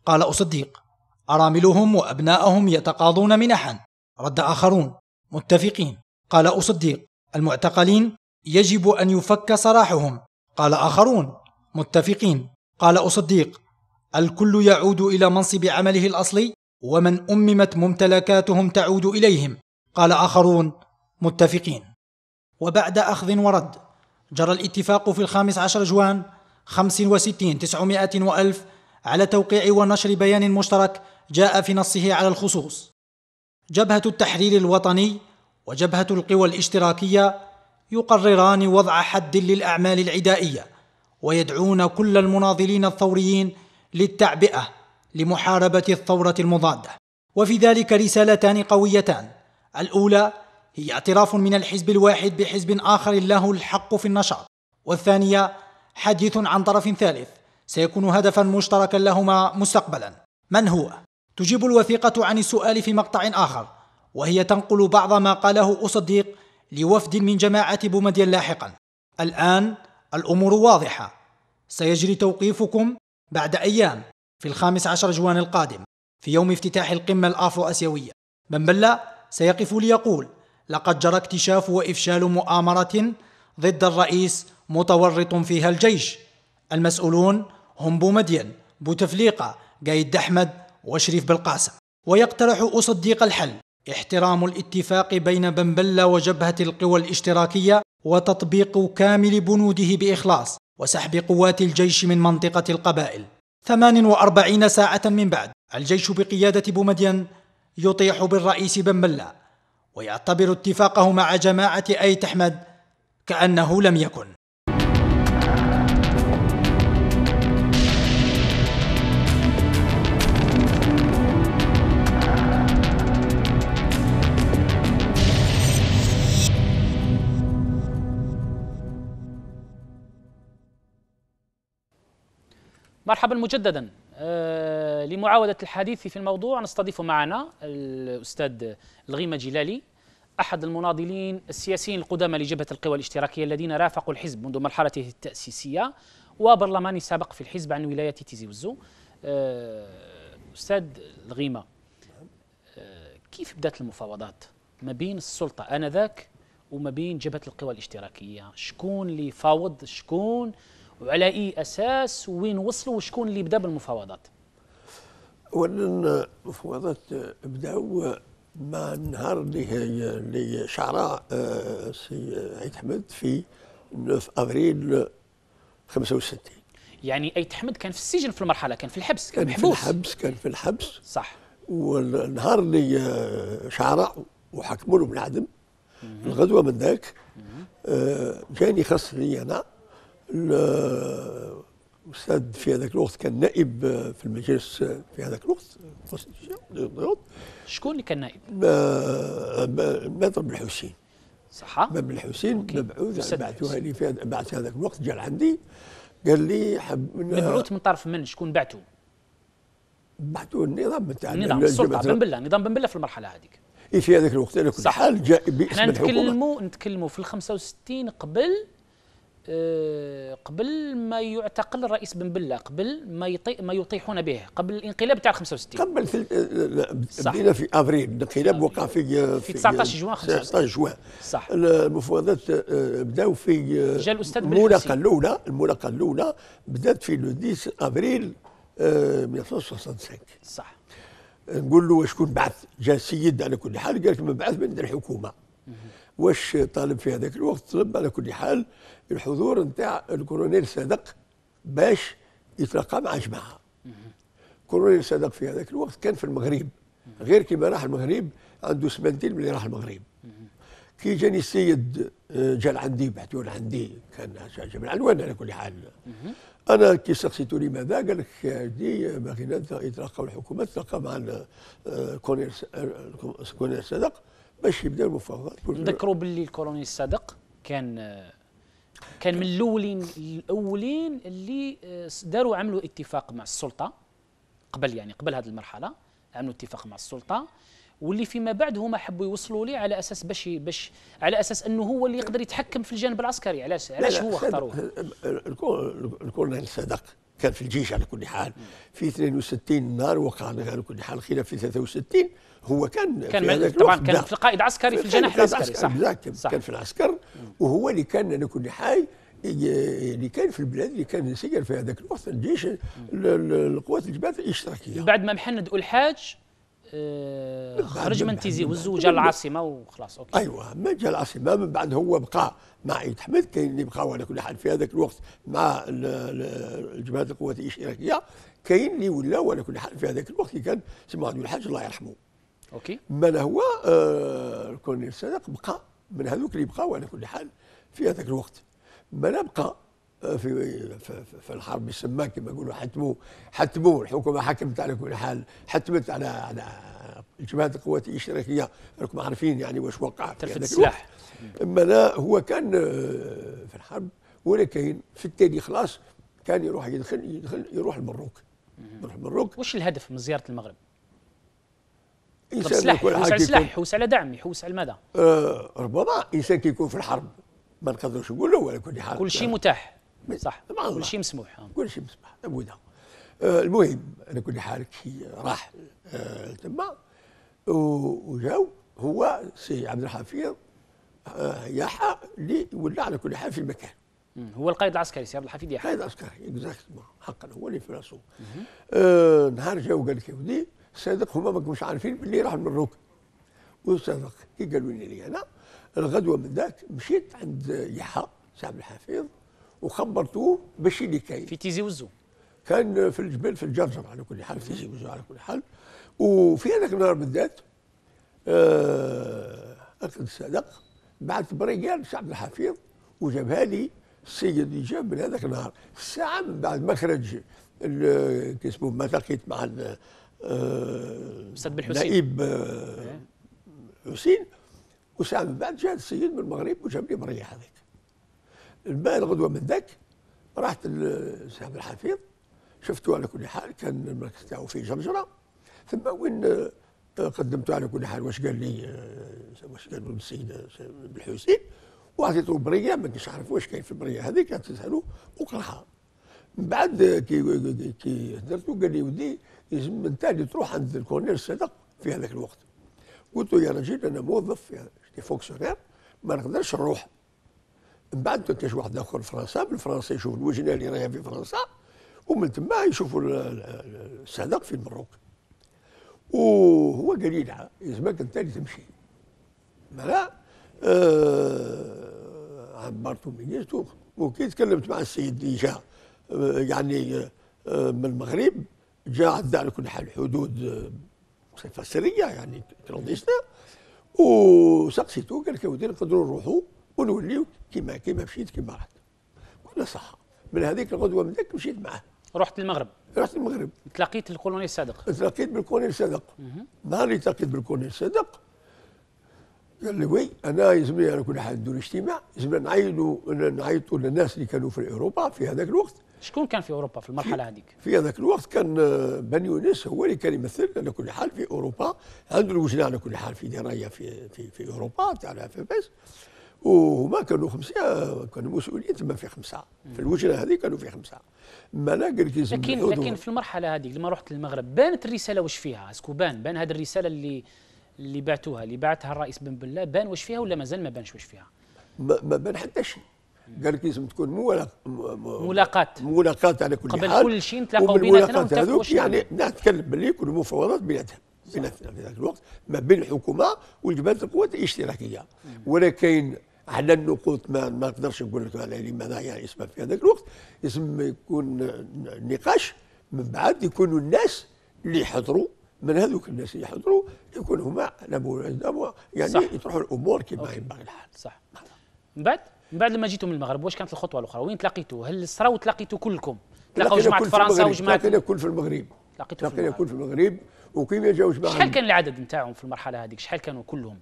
قال أصديق أراملهم وأبناءهم يتقاضون منحا رد آخرون متفقين قال أصدق المعتقلين يجب أن يفك سراحهم قال آخرون متفقين قال أصدق الكل يعود إلى منصب عمله الأصلي ومن أممت ممتلكاتهم تعود إليهم قال آخرون متفقين وبعد أخذ ورد جرى الاتفاق في الخامس عشر جوان 65 900 وألف على توقيع ونشر بيان مشترك جاء في نصه على الخصوص جبهه التحرير الوطني وجبهه القوى الاشتراكيه يقرران وضع حد للاعمال العدائيه ويدعون كل المناضلين الثوريين للتعبئه لمحاربه الثوره المضاده وفي ذلك رسالتان قويتان الاولى هي اعتراف من الحزب الواحد بحزب اخر له الحق في النشاط والثانيه حديث عن طرف ثالث سيكون هدفا مشتركا لهما مستقبلا من هو تجيب الوثيقة عن السؤال في مقطع آخر وهي تنقل بعض ما قاله أصديق لوفد من جماعة بومدين لاحقا الآن الأمور واضحة سيجري توقيفكم بعد أيام في الخامس عشر جوان القادم في يوم افتتاح القمة الأفرو أسيوية بلا سيقف ليقول لقد جرى اكتشاف وإفشال مؤامرة ضد الرئيس متورط فيها الجيش المسؤولون هم بومدين بوتفليقة قايد أحمد وشريف بالقاسم ويقترح أصديق الحل احترام الاتفاق بين بنبلة وجبهة القوى الاشتراكية وتطبيق كامل بنوده بإخلاص وسحب قوات الجيش من منطقة القبائل 48 ساعة من بعد الجيش بقيادة بومدين يطيح بالرئيس بنبلة ويعتبر اتفاقه مع جماعة أي تحمد كأنه لم يكن مرحبا مجددا آه، لمعاودة الحديث في الموضوع نستضيف معنا الأستاذ الغيمة جلالي أحد المناضلين السياسيين القدامى لجبهة القوى الاشتراكية الذين رافقوا الحزب منذ مرحلته التأسيسية وبرلماني سابق في الحزب عن ولاية تيزي وزو آه، أستاذ الغيمة آه، كيف بدأت المفاوضات ما بين السلطة آنذاك وما بين جبهة القوى الاشتراكية شكون اللي فاوض شكون وعلى اي اساس وين وصلوا وشكون اللي بدا بالمفاوضات اولا المفاوضات بداوا مع النهار اللي اللي شعره آه، السي عيد حمد في 9 افريل 65 يعني عيد حمد كان في السجن في المرحله كان في الحبس كان, كان في الحبس كان في الحبس صح والنهار اللي شعرع وحكموا له بالعدم الغدوه من ذاك آه، جاني خاصني انا الاستاذ في هذاك الوقت كان نائب آه، في المجلس آه، في هذاك الوقت شكون اللي كان نائب؟ مطر بن الحسين صح باب الحسين مبعوث بعثوها لي في بعث هذاك الوقت جاء عندي قال لي حب مبعوث من طرف من شكون بعثوا؟ بعثوا النظام بتاع النظام السلطه بن بلا نظام بن بلا في المرحله هذيك اي في هذاك الوقت انا كنت حال جاء باسم الحكومه احنا نتكلموا نتكلموا في ال 65 قبل آه، قبل ما يعتقل الرئيس بن بله قبل ما يطي ما يطيحون به قبل الانقلاب تاع 65 قبل في آه، بدينا في افريل الانقلاب وقع في في, في 19 جوان 19 جوان صح المفاوضات آه، بداوا في جا الاستاذ الملاقه الاولى الملاقه الاولى بدات في لو 10 ابريل 1965 صح نقول له شكون بعث جا السيد على كل حال قال لك من بعث من الحكومه واش طالب في هذاك الوقت طلب على كل حال الحضور نتاع الكولونيل صادق باش يتلقى مع جماعه الكولونيل صادق في هذاك الوقت كان في المغرب غير كيما راح المغرب عنده سمانتين ملي راح المغرب كي جاني السيد آه، جا لعندي بعثوا عندي كان جمال العنوان على كل حال انا كي سقسيتو لماذا قال لك آه، دي آه، باغي يتلقاو الحكومه تلقى مع الكولونيل صادق باش يبدا المفاوضات نذكروا باللي الكولونيل الصادق كان كان من الاولين الاولين اللي آه، داروا عملوا اتفاق مع السلطه قبل يعني قبل هذه المرحله عملوا اتفاق مع السلطه واللي فيما بعد هما حبوا يوصلوا ليه على اساس باش باش على اساس انه هو اللي يقدر يتحكم في الجانب العسكري علاش علاش هو اختاروه الكولونيل صادق كان في الجيش على كل حال في 62 نهار وقع على كل حال الخلاف في 63 هو كان كان طبعا كان في قائد عسكري في الجناح العسكري صح, صح, صح كان في العسكر وهو اللي كان على كل حال اللي كان في البلاد اللي كان سجل في هذاك الوقت الجيش القوات الجبهات الاشتراكيه بعد ما محند الحاج آه، خرج من تيزي وجا العاصمه وخلاص اوكي ايوه ما جا العاصمه من بعد هو بقى مع عيد حمد كاين اللي بقاو على كل حال في هذاك الوقت مع الجبهات القوات الاشتراكيه كاين اللي ولاو على كل حال في هذاك الوقت اللي كان سمع الحاج الله يرحمه اوكي من هو آه، الكولونيل صادق بقى من هذوك اللي بقاو على كل حال في هذاك الوقت من بقى آه، في في, الحرب يسمى كما يقولوا حتموا حتموا الحكومه حكمت على كل حال حتمت على على جماعه القوات الاشتراكيه راكم عارفين يعني واش وقع تلفت السلاح اما هو كان آه، في الحرب ولكن في التالي خلاص كان يروح يدخل يدخل يروح المروك يروح المروك واش الهدف من زياره المغرب؟ طب سلاح يحوس على سلاح يحوس على دعم يحوس على ماذا؟ آه ربما انسان كيكون في الحرب ما نقدروش نقولوا ولا كل حال كل شيء متاح صح كل شيء مسموح آه. كل شيء مسموح موجوده آه المهم على كل حال كي راح آه تما وجاو هو سي عبد الحفيظ آه يحى اللي ولا على كل حال في المكان هو القائد العسكري سي عبد الحفيظ يحى القائد العسكري اكزاكتمون حقا هو اللي في راسه آه نهار جا وقال لك يا ودي صادق هما ما كانوش عارفين باللي راح المروك وصادق كي قالوا لي انا الغدوه من ذاك مشيت عند يحى صاحب الحفيظ وخبرته باش اللي كاين في تيزي وزو كان في الجبال في الجرجر على كل حال في تيزي وزو على كل حال وفي هذاك النهار بالذات آه اكد صادق بعث بريال سعد الحفيظ وجابها لي السيد اللي جاب من هذاك النهار الساعه من بعد ما خرج كي اسمه ما تلقيت مع استاذ بن حسين نائب آه، إيه. حسين وساعه من بعد جاء السيد من المغرب وجاب لي مريه هذيك الباقي الغدوه من ذاك رحت لسيد عبد الحفيظ شفته على كل حال كان المركز تاعو في جرجره ثم وين آه، قدمته على كل حال واش قال لي آه، واش قال له السيد بن حسين واعطيته بريه ما كنتش عارف واش كاين في البريه هذيك تسالو وقراها من بعد كي كي هدرتو قال لي ودي من تاني تروح عند الكورنيل صدق في هذاك الوقت قلت له يا رجل انا موظف يعني فونكسيونير ما نقدرش نروح من بعد تنتج واحد اخر فرنسا بالفرنسا يشوف الوجنه اللي راهي في فرنسا ومن تما يشوفوا الصدق في المروك وهو قال لي لا نعم، يلزمك انت اللي تمشي معناها آه عبرت من وكي تكلمت مع السيد اللي جا آه، يعني آه، من المغرب جاءت على كل حال حدود آه، سريه يعني ترضيسنا وسقسيتو قال لك يا ودي نقدروا نروحوا ونوليو كيما كيما مشيت كيما رحت قلنا صح من هذيك الغدوه من ذاك مشيت معاه رحت للمغرب رحت للمغرب تلاقيت الكولونيل صادق تلاقيت بالكولونيل صادق نهار اللي تلاقيت بالكولونيل صادق قال لي وي انا يلزمني على كل حال ندير اجتماع يلزمنا نعيطوا نعيطوا للناس اللي كانوا في اوروبا في هذاك الوقت شكون كان في اوروبا في المرحله هذيك في هذاك الوقت كان آه، بن يونس هو اللي كان يمثل على كل حال في اوروبا عنده الوجنه على كل حال في درايه في في في اوروبا تاع الاف وهما كانوا خمسه كانوا مسؤولين تما في خمسه في الوجنه هذه كانوا في خمسه مناقل كيزمحوا لكن لكن في المرحله هذيك لما رحت للمغرب بانت الرساله واش فيها اسكو بان بان هذه الرساله اللي اللي بعتوها اللي بعتها الرئيس بن بلا بان واش فيها ولا مازال ما بانش واش فيها ما بان حتى شيء قال لك لازم تكون مولاق... ملاقات ملاقات على كل قبل حال قبل كل شيء نتلاقوا بيناتنا هذوك يعني نتكلم باللي يكون مفاوضات بيناتهم بيناتنا في ذاك الوقت ما بين الحكومه والجبهات القوات الاشتراكيه ولكن على النقود ما ما نقدرش نقول لك على لماذا يعني اسمها في هذاك الوقت لازم يكون نقاش من بعد يكونوا الناس اللي حضروا من هذوك الناس اللي حضروا يكون هما يعني صح. يطرحوا الامور كما ينبغي الحال صح من بعد من بعد لما جيتوا من المغرب واش كانت الخطوه الاخرى وين تلاقيتوا هل صراو تلاقيتوا كلكم تلاقوا جماعه فرنسا وجماعه تلاقينا كل في المغرب تلاقيتوا تلاقينا كل في المغرب وكيما جاو جماعه شحال كان العدد نتاعهم في المرحله هذيك شحال كانوا كلهم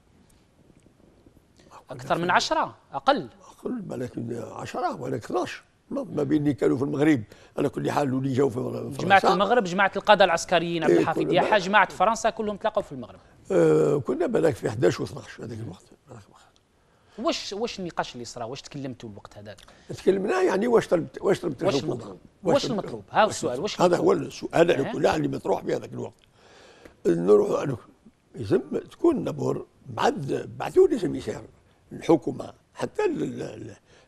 اكثر من 10 اقل اقل ولكن 10 ولكن 12 ما بين اللي كانوا في المغرب على كل حال واللي جاوا في فرنسا جماعه المغرب جماعه القاده العسكريين عبد الحفيظ إيه جماعه فرنسا كلهم تلاقوا في المغرب آه كنا بالك في 11 و12 هذاك الوقت واش واش النقاش اللي صرا واش تكلمتوا الوقت هذاك تكلمنا يعني واش طلبت واش طلبت واش المطلوب واش المطلوب هذا السؤال واش هذا هو السؤال على كل اللي مطروح في هذاك الوقت نروح يزم تكون نبور بعد بعثوا لي سميسار الحكومه حتى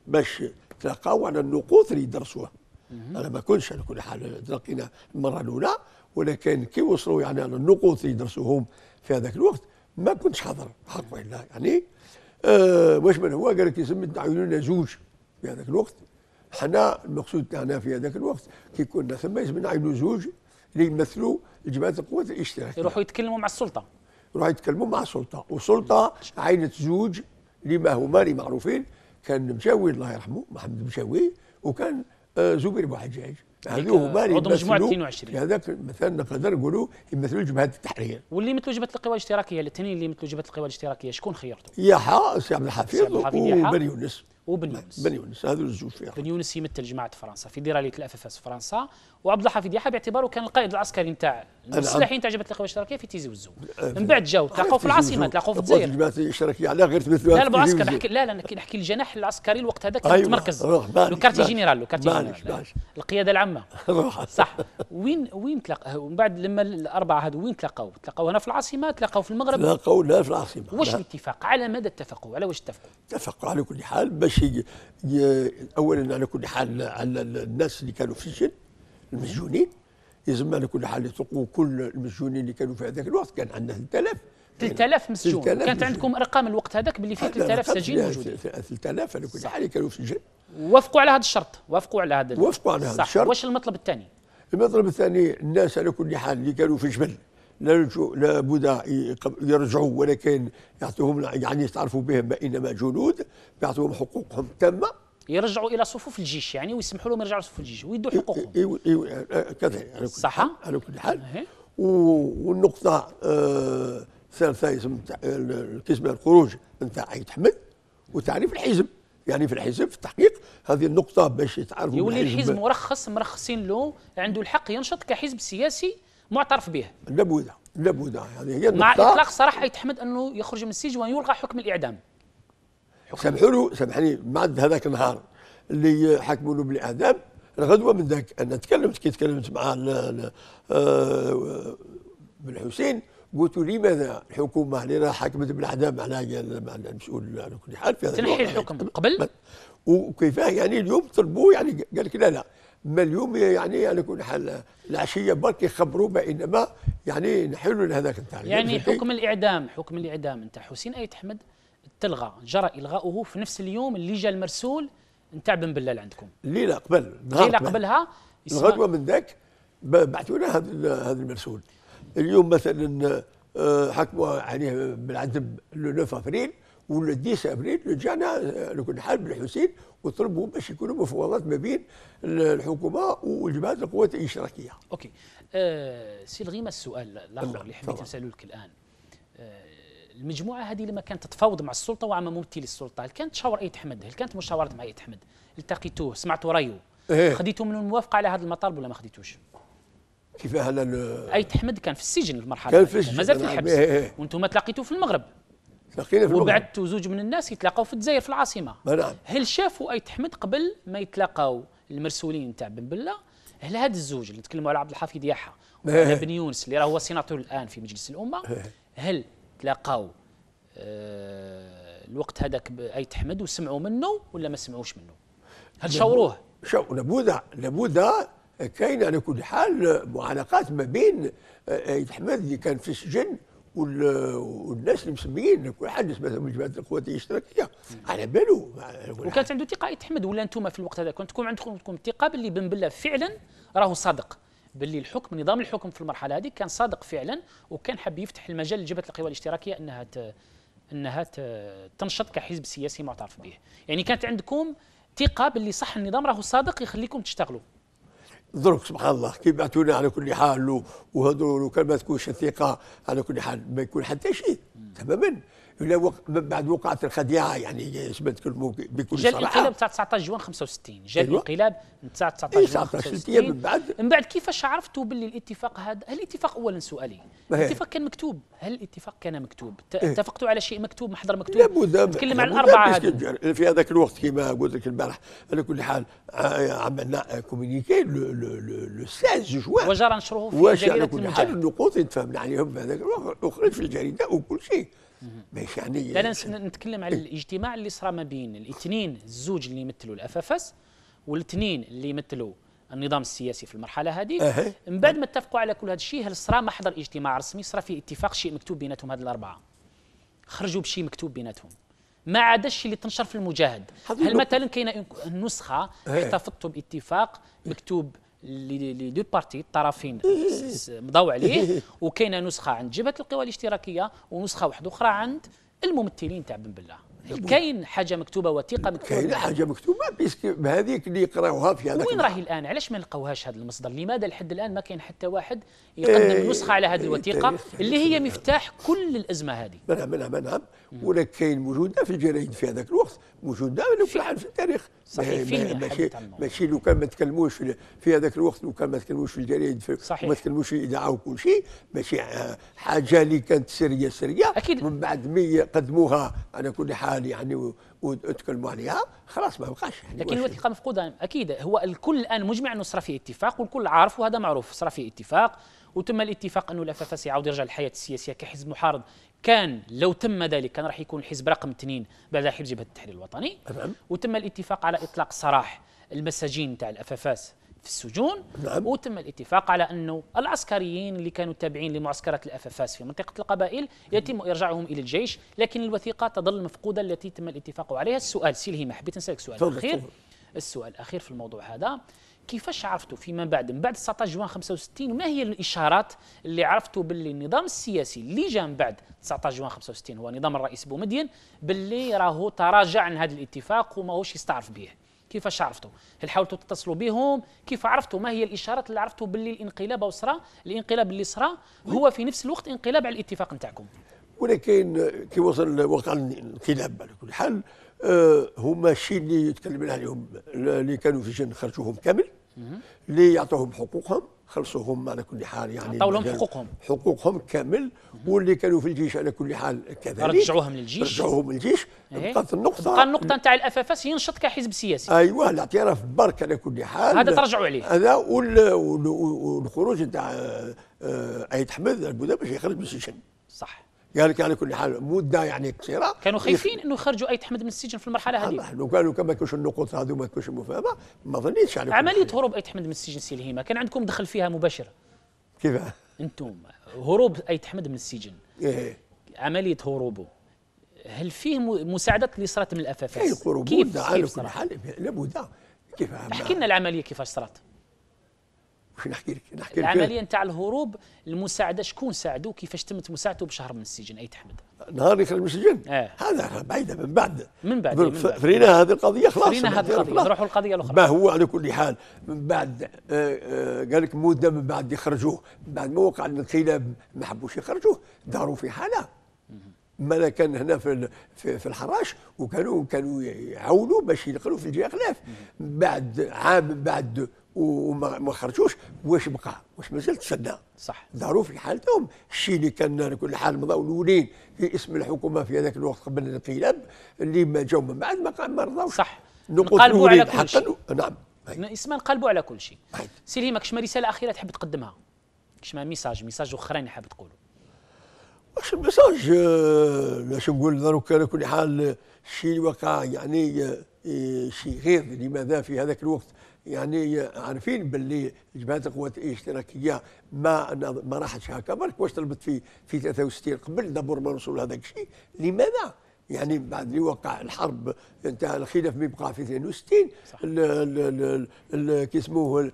باش تلقاو على النقوط اللي درسوها انا ما كنتش على كل حال تلقينا المره الاولى ولكن كي وصلوا يعني على النقوط اللي درسوهم في هذاك الوقت ما كنتش حاضر حق والا يعني آه واش من هو قال لك يسمي عيوننا زوج في هذاك الوقت حنا المقصود تاعنا في هذاك الوقت كي كنا ثم يسمنا عيون زوج اللي يمثلوا جبهه القوات الاشتراكيه يروحوا يتكلموا مع السلطه يروحوا يتكلموا مع السلطه والسلطه عينت زوج اللي ما هما اللي معروفين كان مشاوي الله يرحمه محمد مشاوي وكان آه زبير بوحجاج هذو هما اللي عضو مجموعه 22 هذاك مثلا نقدر نقولوا يمثلوا جبهات التحرير واللي مثلوا جبهه القوى الاشتراكيه الاثنين اللي مثلوا جبهه القوى الاشتراكيه شكون خيرته؟ يحا سي عبد الحفيظ ومن يونس وبن يونس بن يونس هذول الزوج فيها بن يونس يمثل جماعه فرنسا في ديرالية الاف اف اس فرنسا وعبد الحفيظ يحيى باعتباره كان القائد العسكري نتاع المسلحين نتاع جبهه القوى الاشتراكيه في تيزي وزو من بعد جاو تلاقوا في العاصمه تلاقوا في الجزائر الجماعه الاشتراكيه على غير تمثل لا المعسكر نحكي لا لا نحكي الجناح العسكري الوقت هذاك كان أيوة. تمركز لو كارتي جينيرال لو كارتي جينيرال القياده العامه صح وين وين تلاقى من بعد لما الاربعه هذو وين تلاقوا تلاقوا هنا في العاصمه تلاقوا في المغرب تلاقوا لا في العاصمه واش الاتفاق على مدى اتفقوا على واش اتفقوا اتفقوا على كل حال باش شيء اولا على كل حال على الناس اللي كانوا في السجن المسجونين يلزم على كل حال يطلقوا كل المسجونين اللي كانوا في هذاك الوقت كان عندنا 3000 3000 مسجون كانت مسجون. عندكم ارقام الوقت هذاك باللي فيه 3000 سجين موجودين 3000 على كل حال كانوا في السجن وافقوا على هذا الشرط وافقوا على هذا وافقوا على هذا الشرط واش المطلب الثاني المطلب الثاني الناس على كل حال اللي كانوا في جبل لابد يرجعوا ولكن يعطوهم يعني يتعرفوا بهم انما جنود يعطوهم حقوقهم التامه يرجعوا الى صفوف الجيش يعني ويسمحوا لهم يرجعوا لصفوف الجيش ويدوا حقوقهم ايوا ايوا كذا يعني، صح على كل حال والنقطه آه، الثالثه اسم الكسبه الخروج نتاع عيد حمد وتعريف الحزب يعني في الحزب في التحقيق هذه النقطة باش يتعرفوا يولي الحزب مرخص مرخصين له عنده الحق ينشط كحزب سياسي معترف بها لابد لابد يعني هي مع اطلاق سراح يتحمد انه يخرج من السجن ويلغى حكم الاعدام سامحوا له سامحني بعد هذاك النهار اللي حكموا له بالاعدام الغدوه من ذاك انا تكلمت كي تكلمت مع آه، بن حسين قلت له لماذا الحكومه اللي راه حكمت بالاعدام على المسؤول على كل حال في هذا تنحي الحكم قبل وكيفاه يعني اليوم طلبوا يعني قال لك لا لا ما اليوم يعني على كل حال العشيه برك يخبروا بانما يعني نحلوا لهذاك نتاع يعني حكم الاعدام حكم الاعدام نتاع حسين ايت احمد تلغى جرى الغاؤه في نفس اليوم اللي جا المرسول نتاع بن بلال عندكم الليله قبل الليله قبلها الغدوه من ذاك بعثوا لنا هذا هذا المرسول اليوم مثلا آه، حكموا عليه بالعذب لو 9 ابريل ولا 10 ابريل رجعنا لكل آه، حال بن وطلبوا باش يكونوا مفاوضات ما بين الحكومه وجماعه القوات الاشتراكيه. اوكي. أه سي الغيمه السؤال الاخر اللي حبيت نساله لك الان. أه المجموعه هذه لما كانت تتفاوض مع السلطه وعم ممثل السلطه هل كانت تشاور ايت حمد هل كانت مشاورات مع ايت حمد التقيتوه سمعتوا رايه إيه؟ خديتوا منه الموافقه على هذا المطالب ولا ما خديتوش كيف هذا ايت حمد كان في السجن المرحله كان في السجن مازال في الحبس إيه. إيه. وانتم تلاقيتوه في المغرب في وبعد زوج من الناس يتلاقاو في الجزائر في العاصمه نعم هل شافوا ايت حمد قبل ما يتلاقاو المرسولين تاع بن بله هل هذا الزوج اللي نتكلموا على عبد الحفيظ يحيى وابن إيه. بن يونس اللي راه هو سيناتور الان في مجلس الامه إيه. هل تلاقاو آه، الوقت هذاك ايت حمد وسمعوا منه ولا ما سمعوش منه هل شاوروه شو لابد لابد كاين على كل حال معانقات ما بين آه، ايت حمد اللي كان في السجن والناس اللي مسميين كل حد مثلا من جماعه القوات الاشتراكيه على باله وكانت عنده ثقه يتحمد ولا انتم في الوقت هذا تكون عندكم ثقه باللي بن بلا فعلا راهو صادق باللي الحكم نظام الحكم في المرحله هذه كان صادق فعلا وكان حاب يفتح المجال لجبهه القوى الاشتراكيه انها ت... انها ت... تنشط كحزب سياسي معترف به يعني كانت عندكم ثقه باللي صح النظام راهو صادق يخليكم تشتغلوا درك سبحان الله كي بعثونا على كل حال وهذول وكان ما تكونش الثقه على كل حال ما يكون حتى شيء تماما لا من بعد وقعت الخديعه يعني باش ما نتكلموا بكل جا الانقلاب تاع 19 جوان 65 جا أيوة. الانقلاب تاع 19 إيه، جوان 65 من بعد من بعد كيفاش عرفتوا باللي الاتفاق هذا هل الاتفاق اولا سؤالي إيه. الاتفاق كان مكتوب هل الاتفاق كان مكتوب إيه. اتفقتوا على شيء مكتوب محضر مكتوب لابد نتكلم على الاربعه في هذاك الوقت كما قلت لك البارح على كل حال عملنا كومينيكي لو 16 جوان وجرى نشره في جريده المجال وجرى نشره كل حال النقود تفهمنا يعني عليهم في هذاك الوقت اخرج في الجريده وكل شيء ماشي يعني لا لا نتكلم على الاجتماع اللي صرا ما بين الاثنين الزوج اللي يمثلوا الافافاس والاثنين اللي يمثلوا النظام السياسي في المرحله هذه أه. من بعد ما اتفقوا على كل هذا الشيء هل صرا ما حضر اجتماع رسمي صرا في اتفاق شيء مكتوب بيناتهم هذ الاربعه خرجوا بشيء مكتوب بيناتهم ما عدا الشيء اللي تنشر في المجاهد هل مثلا كاينه نسخه احتفظتوا باتفاق إيه. مكتوب لي دو بارتي الطرفين مضاو عليه وكاينه نسخه عند جبهه القوى الاشتراكيه ونسخه واحده اخرى عند الممثلين تاع بن بله كاين حاجه مكتوبه وثيقه مكتوبه كاين حاجه مكتوبه بيسكي بهذيك اللي يقراوها في هذاك وين راهي الان علاش ما نلقاوهاش هذا المصدر لماذا لحد الان ما كاين حتى واحد يقدم إيه، نسخه على هذه الوثيقه إيه، إيه، اللي هي مفتاح كل الازمه هذه نعم نعم نعم ولك كاين موجوده في الجرايد في هذاك الوقت موجوده لو كان في التاريخ صحيح ماشي ماشي لو كان ما تكلموش في هذاك الوقت لو كان ما تكلموش في الجرايد صحيح ما تكلموش في الاذاعه وكل شيء ماشي آه، حاجه اللي كانت سريه سريه اكيد من بعد ما قدموها على كل حال يعني وتكلموا عليها خلاص ما بقاش يعني لكن الوثيقه مفقوده اكيد هو الكل الان مجمع انه صرا فيه اتفاق والكل عارف وهذا معروف صرا فيه اتفاق وتم الاتفاق انه لفافا سيعاود يرجع للحياه السياسيه كحزب محارب كان لو تم ذلك كان راح يكون الحزب رقم اثنين بعد حزب جبهه التحرير الوطني نعم. وتم الاتفاق على اطلاق سراح المساجين تاع الافافاس في السجون نعم. وتم الاتفاق على انه العسكريين اللي كانوا تابعين لمعسكرات الافافاس في منطقه القبائل يتم ارجاعهم الى الجيش لكن الوثيقه تظل مفقوده التي تم الاتفاق عليها السؤال سيلهي ما حبيت نسالك سؤال اخير السؤال الاخير في الموضوع هذا كيفاش عرفتوا فيما بعد من بعد 19 جوان 65 وما هي الاشارات اللي عرفتوا باللي النظام السياسي اللي جاء من بعد 19 جوان 65 هو نظام الرئيس بومدين باللي راهو تراجع عن هذا الاتفاق وماهوش يستعرف به كيفاش عرفتوا هل حاولتوا تتصلوا بهم كيف عرفتوا ما هي الاشارات اللي عرفتوا باللي الانقلاب وصرا الانقلاب اللي صرا هو في نفس الوقت انقلاب على الاتفاق نتاعكم ولكن كي وصل وقع الانقلاب على كل حال آه هما الشيء اللي تكلمنا عليهم اللي كانوا في جن خرجوهم كامل اللي يعطوهم حقوقهم خلصوهم على كل حال يعني عطاولهم لهم حقوقهم حقوقهم كامل واللي كانوا في الجيش على كل حال كذلك رجعوهم للجيش رجعوهم للجيش إيه. بقات النقطه بقى النقطه نتاع الاف اف اس ينشط كحزب سياسي ايوه الاعتراف برك على كل حال هذا ترجعوا عليه هذا والخروج نتاع آه، آه، ايت حمد البوذا باش يخرج من السجن صح قال على كل حال مده يعني قصيره كانوا خايفين انه يخرجوا ايت احمد من السجن في المرحله هذه لو كانوا كما كانش النقوط هذو ما تكونش مفاهمه ما ظنيتش عليكم يعني. عمليه هروب اي احمد من السجن سي الهيمه كان عندكم دخل فيها مباشر كيف انتم هروب ايت احمد من السجن ايه عمليه هروبه هل فيه مساعدات اللي صارت من الافافاس؟ إيه، كيف كيف على كل حال لابد كيف احكي لنا العمليه كيفاش صارت نحكي لك نحكي لك العمليه نتاع الهروب المساعده شكون ساعدوه كيفاش تمت مساعدته بشهر من السجن اي حمد نهار اللي خرج من السجن آه. هذا بعيدة من بعد من بعد, من بعد. فرينا هذه القضيه خلاص فرينا هذه القضيه نروحوا القضيه الاخرى ما هو على كل حال من بعد آه آه قال لك مده من بعد يخرجوه من بعد ما وقع الانقلاب ما حبوش يخرجوه داروا في حاله ما كان هنا في في, الحراش وكانوا كانوا يعاونوا باش يدخلوا في الجهه خلاف بعد عام بعد وما خرجوش واش بقى واش مازال تسدى صح في حالتهم الشيء اللي كان على كل حال مضاو الاولين في اسم الحكومه في هذاك الوقت قبل الانقلاب اللي ما جاو من بعد ما ما رضاوش صح نقلبوا نعم. على كل شيء نعم اسما نقلبوا على كل شيء سي كش ما رساله اخيره تحب تقدمها ما ميساج ميساج اخرين حاب تقولوا واش الميساج باش آه، نقول دروك على كل حال الشيء اللي وقع يعني آه، شيء غير لماذا في هذاك الوقت يعني عارفين باللي جبهات القوات الاشتراكيه ما ما راحتش هكا برك واش طلبت في في 63 قبل دابور ما نوصلوا لهذاك الشيء لماذا؟ يعني بعد اللي وقع الحرب انتهى الخلاف ما يبقى في 62 كي يسموه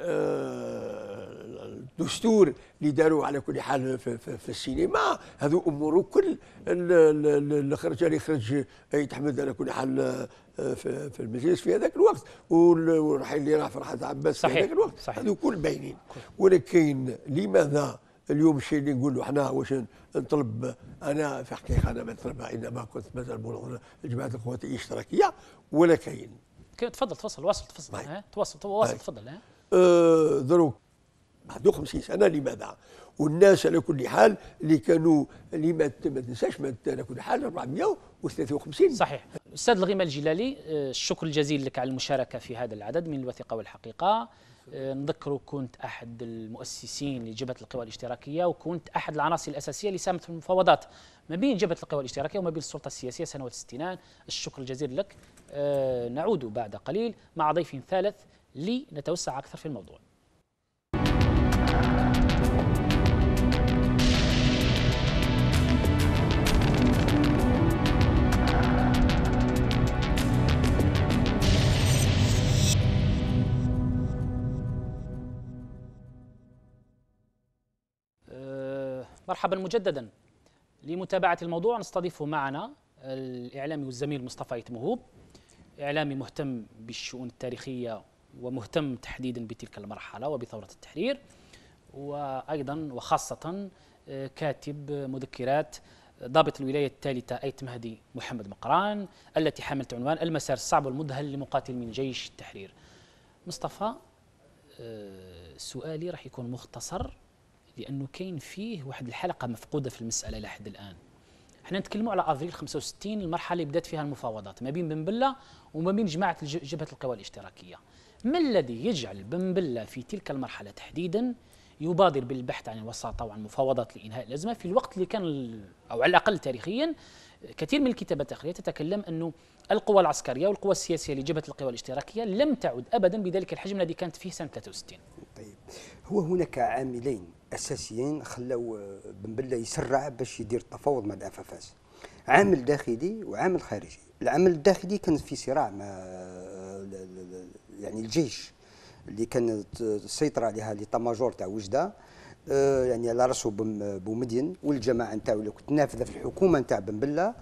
آه، الدستور اللي داروا على كل حال في, في, في السينما هذو امور كل اللي خرج اللي خرج يتحمد على كل حال في في المجلس في هذاك الوقت والرحيل اللي راه فرحة عباس صحيح. في هذاك الوقت صحيح هذو كل باينين ولكن لماذا اليوم الشيء اللي نقولوا احنا واش نطلب انا في حقيقه انا ما نطلبها انما كنت مثلا جماعه القوات الاشتراكيه ولكن تفضل تفصل واصل تفصل طيب. تواصل تواصل طيب. تفضل ها آه، دروك بعد 51 سنه لماذا؟ والناس على كل حال اللي كانوا اللي ما تنساش ما على كل حال 453 صحيح استاذ الغيمه الجلالي آه، الشكر الجزيل لك على المشاركه في هذا العدد من الوثيقه والحقيقه آه، نذكر كنت احد المؤسسين لجبهه القوى الاشتراكيه وكنت احد العناصر الاساسيه اللي ساهمت في المفاوضات ما بين جبهه القوى الاشتراكيه وما بين السلطه السياسيه سنوات الستينات الشكر الجزيل لك آه، نعود بعد قليل مع ضيف ثالث لنتوسع اكثر في الموضوع مرحبا مجددا لمتابعة الموضوع نستضيف معنا الإعلامي والزميل مصطفى يتمهوب إعلامي مهتم بالشؤون التاريخية ومهتم تحديدا بتلك المرحلة وبثورة التحرير وأيضا وخاصة آه، كاتب مذكرات ضابط الولاية الثالثة أيت مهدي محمد مقران التي حملت عنوان المسار الصعب والمذهل لمقاتل من جيش التحرير مصطفى آه، سؤالي راح يكون مختصر لانه كاين فيه واحد الحلقه مفقوده في المساله لحد الان احنا نتكلموا على افريل 65 المرحله اللي بدات فيها المفاوضات ما بين بنبله وما بين جماعه جبهه القوى الاشتراكيه ما الذي يجعل بنبله في تلك المرحله تحديدا يبادر بالبحث عن الوساطه وعن مفاوضات لانهاء الازمه في الوقت اللي كان او على الاقل تاريخيا كثير من الكتابات التاريخيه تتكلم انه القوى العسكريه والقوى السياسيه لجبهه القوى الاشتراكيه لم تعد ابدا بذلك الحجم الذي كانت فيه سنه 63 طيب هو هناك عاملين اساسيين خلاو آه، بن بله يسرع باش يدير التفاوض مع الاف اف اس عامل داخلي وعامل خارجي العمل الداخلي كان في صراع مع آه، يعني الجيش اللي كانت السيطره عليها لي طماجور تاع وجده آه، يعني على راسه بومدين والجماعه نتاعو اللي كنت نافذه في الحكومه نتاع بن بله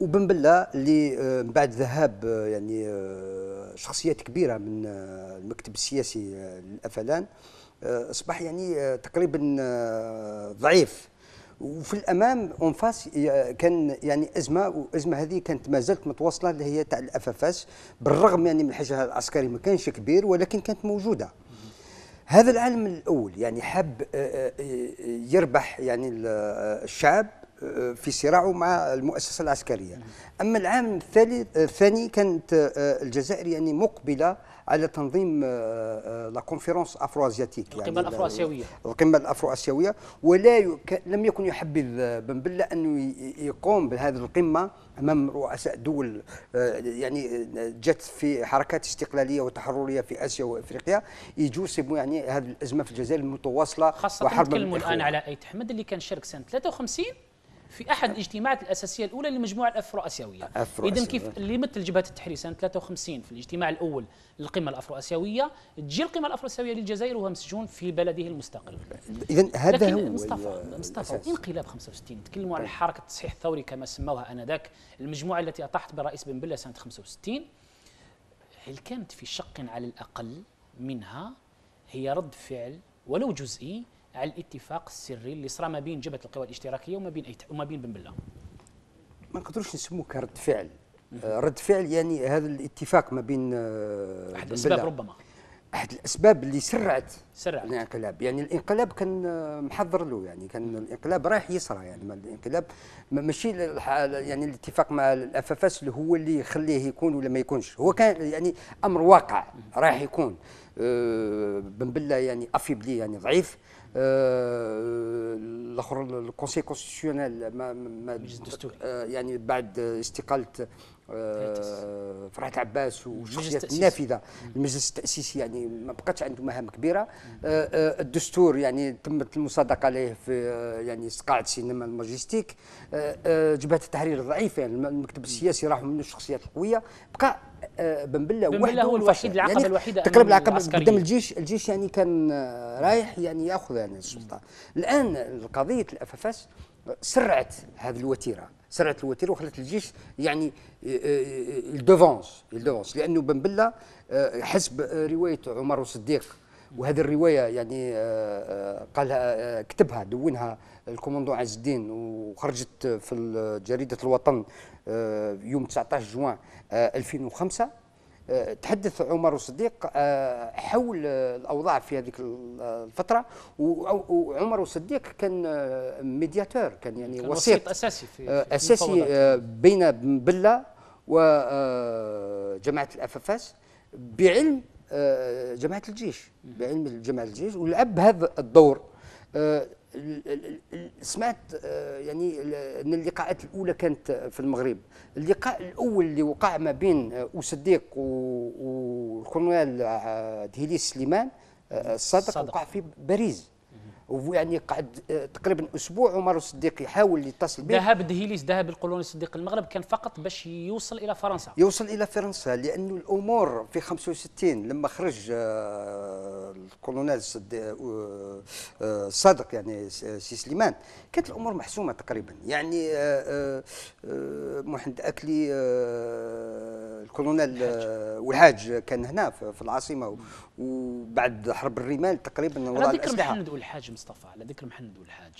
وبن بله اللي من بعد ذهاب يعني شخصيات كبيره من المكتب السياسي الافلان آه، اصبح يعني آه، تقريبا آه، ضعيف وفي الامام اون فاس كان يعني ازمه وازمه هذه كانت ما زالت متواصله اللي هي تاع الافافاس بالرغم يعني من الحجر العسكري ما كانش كبير ولكن كانت موجوده هذا العالم الاول يعني حب يربح يعني الشعب في صراعه مع المؤسسه العسكريه اما العام الثاني كانت الجزائر يعني مقبله على تنظيم آه، آه، لا كونفيرونس افرو ازياتيك القمه يعني الافرو اسيويه القمه الافرو اسيويه ولا يك... لم يكن يحبذ آه، بن بله انه يقوم بهذه القمه امام رؤساء دول يعني جت في حركات استقلاليه وتحرريه في اسيا وافريقيا يجوسبوا يعني هذه الازمه في الجزائر المتواصله خاصه وحرب نتكلموا الان على ايت حمد اللي كان شارك سنه 53 في احد الاجتماعات الاساسيه الاولى للمجموعه الافرو اسيويه أفرو اذا كيف اللي مثل جبهه التحرير سنه 53 في الاجتماع الاول للقمه الافرو اسيويه تجي القمه الافرو اسيويه للجزائر وهو مسجون في بلده المستقل اذا هذا هو مصطفى مصطفى انقلاب 65 تكلموا على طيب. حركه التصحيح الثوري كما سموها انذاك المجموعه التي اطاحت بالرئيس بن بله سنه 65 هل كانت في شق على الاقل منها هي رد فعل ولو جزئي على الاتفاق السري اللي صرا ما بين جبهه القوى الاشتراكيه وما بين وما بين بن بله ما نقدروش نسموه كرد فعل آه، رد فعل يعني هذا الاتفاق ما بين آه، احد الاسباب ربما احد الاسباب اللي سرعت سرعت الانقلاب يعني الانقلاب كان آه، محضر له يعني كان الانقلاب رايح يصرى يعني ما الانقلاب ماشي يعني الاتفاق مع الافافاس اللي هو اللي يخليه يكون ولا ما يكونش هو كان يعني امر واقع رايح يكون أه بن بله يعني بلي يعني ضعيف آه، الاخر الكونسي كونستيسيونيل ما, ما آه، يعني بعد استقاله آه، فرحة عباس وشخصيات نافذة المجلس التأسيسي يعني ما بقاتش عنده مهام كبيرة الدستور يعني تمت المصادقة عليه في يعني قاعة السينما الماجستيك جبهة التحرير ضعيفة يعني المكتب السياسي راحوا منه الشخصيات القوية بقى آه، بن بله وحده هو الوحيد العقبه يعني الوحيده تقريبا العقبه قدام الجيش الجيش يعني كان رايح يعني ياخذ يعني السلطه الان قضيه الأفافاس سرعت هذه الوتيره سرعت الوتيره وخلت الجيش يعني الدوفونس آه، الدوفونس آه، لانه بن حسب روايه عمر الصديق وهذه الروايه يعني قالها كتبها دونها الكوموندو عز الدين وخرجت في جريده الوطن يوم 19 جوان 2005 آه، آه، تحدث عمر الصديق آه، حول الاوضاع في هذيك الفتره وعمر الصديق كان ميدياتور كان يعني كان وسيط, وسيط اساسي في اساسي بين بله وجماعه الافافاس بعلم جماعه الجيش بعلم جماعه الجيش ولعب هذا الدور سمعت آه، يعني ان اللقاءات الاولى كانت في المغرب اللقاء الاول اللي وقع ما بين آه، وصديق والكولونيل آه، دهليس سليمان الصادق وقع في باريس ويعني قعد آه، تقريبا اسبوع عمر الصديق يحاول يتصل به ذهب دهيليس ذهب القولوني الصديق المغرب كان فقط باش يوصل الى فرنسا يوصل الى فرنسا لانه الامور في 65 لما خرج آه، الكولونيل آه، صادق يعني سي سليمان كانت الامور محسومه تقريبا يعني محمد اكلي الكولونيل والحاج كان هنا في العاصمه وبعد حرب الرمال تقريبا وضع الاسلحه محمد والحاج مصطفى على ذكر محمد والحاج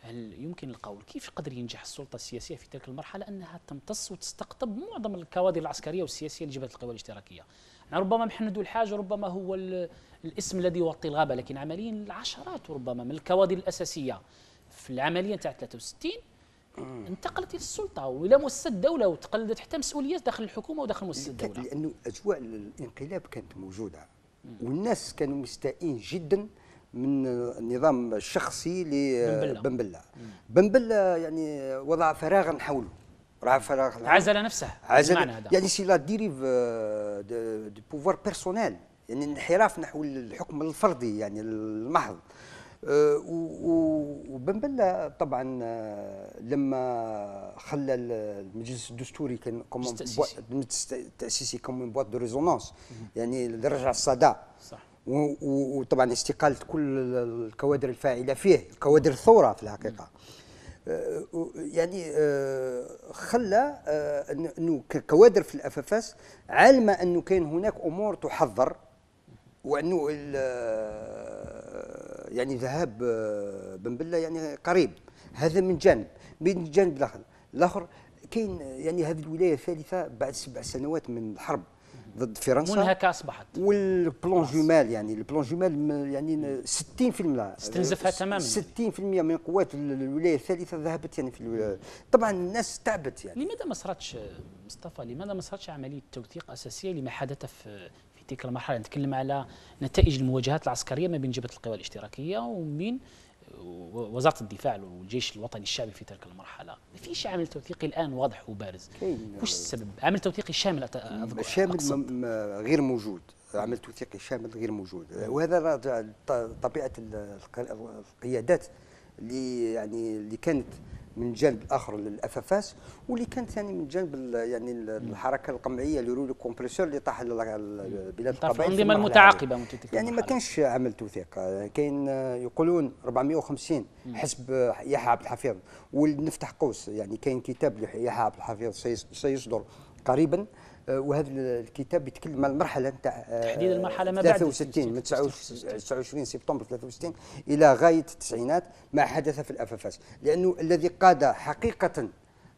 هل يمكن القول كيف قدر ينجح السلطة السياسية في تلك المرحلة أنها تمتص وتستقطب معظم الكوادر العسكرية والسياسية لجبهة القوى الاشتراكية يعني ربما محمد الحاج ربما هو الاسم الذي يغطي الغابة لكن عمليا العشرات ربما من الكوادر الأساسية في العملية نتاع 63 انتقلت الى السلطه والى مؤسسه الدوله وتقلدت حتى مسؤوليات داخل الحكومه وداخل مؤسسه الدوله لانه اجواء الانقلاب كانت موجوده والناس كانوا مستائين جدا من النظام الشخصي لبنبله بنبله يعني وضع فراغا حوله راه فراغ عزل نفسه عزل هذا يعني سي لا ديريف دو بوفوار بيرسونيل يعني انحراف نحو الحكم الفردي يعني المحض آه، وبن بلة طبعا آه، لما خلى المجلس الدستوري كان كومون تاسيسي التاسيسي بوات دو ريزونونس يعني لرجع الصدى صح وطبعا استقاله كل الكوادر الفاعله فيه كوادر الثوره في الحقيقه آه، يعني آه، خلى آه، انه كوادر في الافافاس عالمه انه كان هناك امور تحضر وانه يعني ذهاب بن بله يعني قريب هذا من جانب من جانب الاخر الاخر كاين يعني هذه الولايه الثالثه بعد سبع سنوات من الحرب ضد فرنسا منهكه اصبحت والبلون جمال يعني البلون جمال يعني 60% استنزفها تماما 60% من قوات الولايه الثالثه ذهبت يعني في طبعا الناس تعبت يعني لماذا ما صراتش مصطفى لماذا ما صراتش عمليه توثيق اساسيه لما حدث في في تلك المرحله نتكلم على نتائج المواجهات العسكريه ما بين جبهه القوى الاشتراكيه ومن وزاره الدفاع والجيش الوطني الشعبي في تلك المرحله ما فيش عامل توثيقي الان واضح وبارز وش السبب عامل توثيقي شامل اذكر شامل غير موجود عمل توثيقي شامل غير موجود وهذا راجع طبيعه القيادات اللي يعني اللي كانت من جانب اخر للافافاس واللي كان ثاني من جانب يعني الحركه القمعيه اللي يقولوا كومبريسور اللي طاح بلاد القبائل الانظمه المتعاقبه يعني ما كانش عمل توثيق كاين يقولون 450 حسب يحيى عبد الحفيظ ونفتح قوس يعني كاين كتاب يحيى عبد الحفيظ سيصدر قريبا آه، وهذا الكتاب بيتكلم على المرحله نتاع آه، تحديد المرحله ما بعد 63 من 29 آه، سبتمبر 63 الى غايه التسعينات ما حدث في الافافاس لانه الذي قاد حقيقه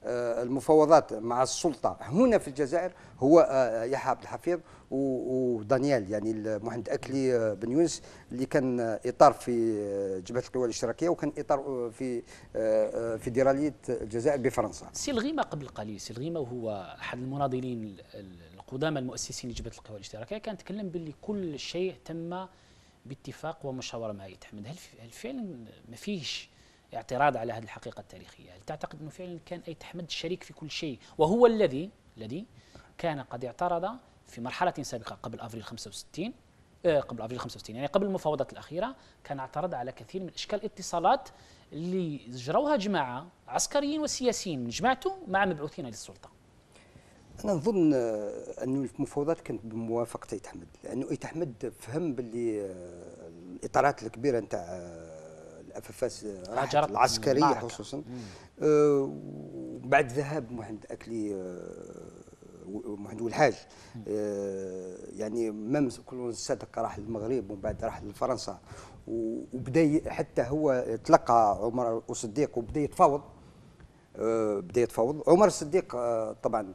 آه، المفاوضات مع السلطه هنا في الجزائر هو آه، يحيى عبد الحفيظ ودانيال يعني المهند اكلي آه، بن يونس اللي كان اطار في جبهه القوى الاشتراكيه وكان اطار في فيدراليه الجزائر بفرنسا. سي الغيمه قبل قليل سي الغيمه وهو احد المناضلين القدامى المؤسسين لجبهه القوى الاشتراكيه كان تكلم باللي كل شيء تم باتفاق ومشاوره مع أحمد هل فعلا ما فيش اعتراض على هذه الحقيقة التاريخية هل تعتقد أنه فعلا كان أي تحمد الشريك في كل شيء وهو الذي الذي كان قد اعترض في مرحلة سابقة قبل أفريل 65 آه، قبل أفريل 65 يعني قبل المفاوضات الأخيرة كان اعترض على كثير من أشكال الاتصالات اللي جروها جماعة عسكريين وسياسيين من جماعته مع مبعوثين للسلطة انا نظن انه المفاوضات كانت بموافقه ايت احمد لانه ايت احمد فهم باللي آه، الاطارات الكبيره نتاع آه، فاس العسكريه خصوصا آه بعد ذهاب محمد اكلي أه، محمد والحاج أه، يعني مم كلون صدق راح للمغرب ومن بعد راح لفرنسا وبدا حتى هو تلقى عمر الصديق وبدا يتفاوض أه، بدا يتفاوض عمر الصديق طبعا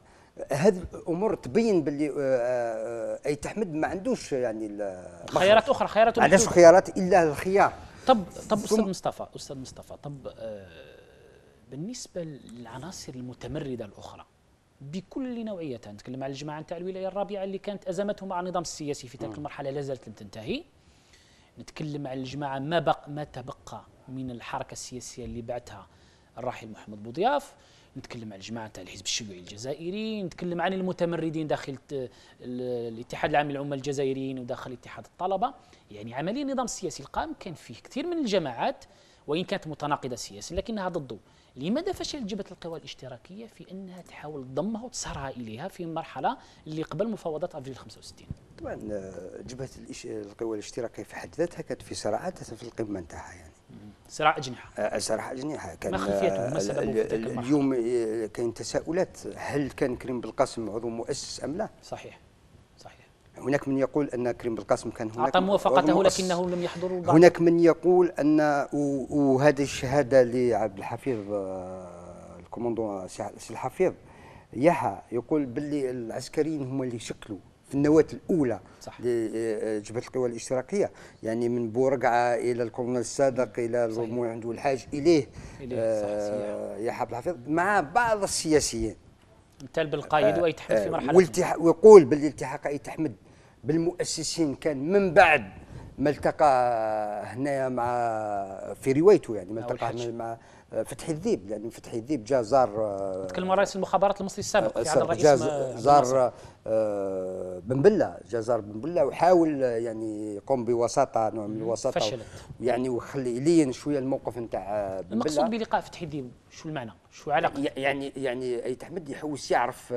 هذه الامور تبين باللي اي تحمد ما عندوش يعني خيارات اخرى خيارات ما خيارات الا الخيار طب طب استاذ مصطفى استاذ مصطفى طب آه، بالنسبه للعناصر المتمرده الاخرى بكل نوعيه نتكلم على الجماعه نتاع الولايه الرابعه اللي كانت ازمتهم مع النظام السياسي في تلك المرحله لا زالت لم تنتهي نتكلم على الجماعه ما بق ما تبقى من الحركه السياسيه اللي بعتها الراحل محمد بوضياف نتكلم عن الجماعة تاع الحزب الشيوعي الجزائري نتكلم عن المتمردين داخل الاتحاد العام للعمال الجزائريين وداخل اتحاد الطلبة يعني عمليا النظام السياسي القائم كان فيه كثير من الجماعات وإن كانت متناقضة سياسيا لكنها ضده لماذا فشلت جبهة القوى الاشتراكية في أنها تحاول ضمها وتصهرها إليها في المرحلة اللي قبل مفاوضات أفريل 65 طبعا آه، جبهة القوى الاشتراكية في حد ذاتها كانت في صراعات في القمة نتاعها يعني صراع اجنحه صراع اجنحه كان ما خلفيته ما اليوم كاين تساؤلات هل كان كريم بالقاسم عضو مؤسس ام لا صحيح هناك من يقول ان كريم بالقاسم كان هناك اعطى موافقته لكنه لم يحضر البعض هناك من يقول ان وهذه الشهاده لعبد الحفيظ الكوموندو سي الحفيظ يحا يقول باللي العسكريين هم اللي شكلوا في النواه الاولى صح. لجبهه آه، القوى الاشتراكيه يعني من بورقعه الى الكولونيل الصادق الى الرموي عنده الحاج اليه, إليه. آه يا حافظ الحفيظ مع بعض السياسيين مثال بالقائد آه، ويتحمل في آه، مرحله والتح... ويقول بالالتحاق تحمد بالمؤسسين كان من بعد ما التقى هنايا مع في روايته يعني ما التقى مع فتحي الذيب لان فتحي الذيب جا زار تكلم رئيس المخابرات المصري السابق في عهد الرئيس زار آه، بنبلة جزار بنبلة وحاول آه، يعني يقوم بوساطة نوع من الوساطة فشلت يعني وخلي لين شوية الموقف نتاع آه، بلة المقصود بلقاء فتحي الدين شو المعنى؟ شو علاقة؟ يعني يعني أي تحمد يحوس يعرف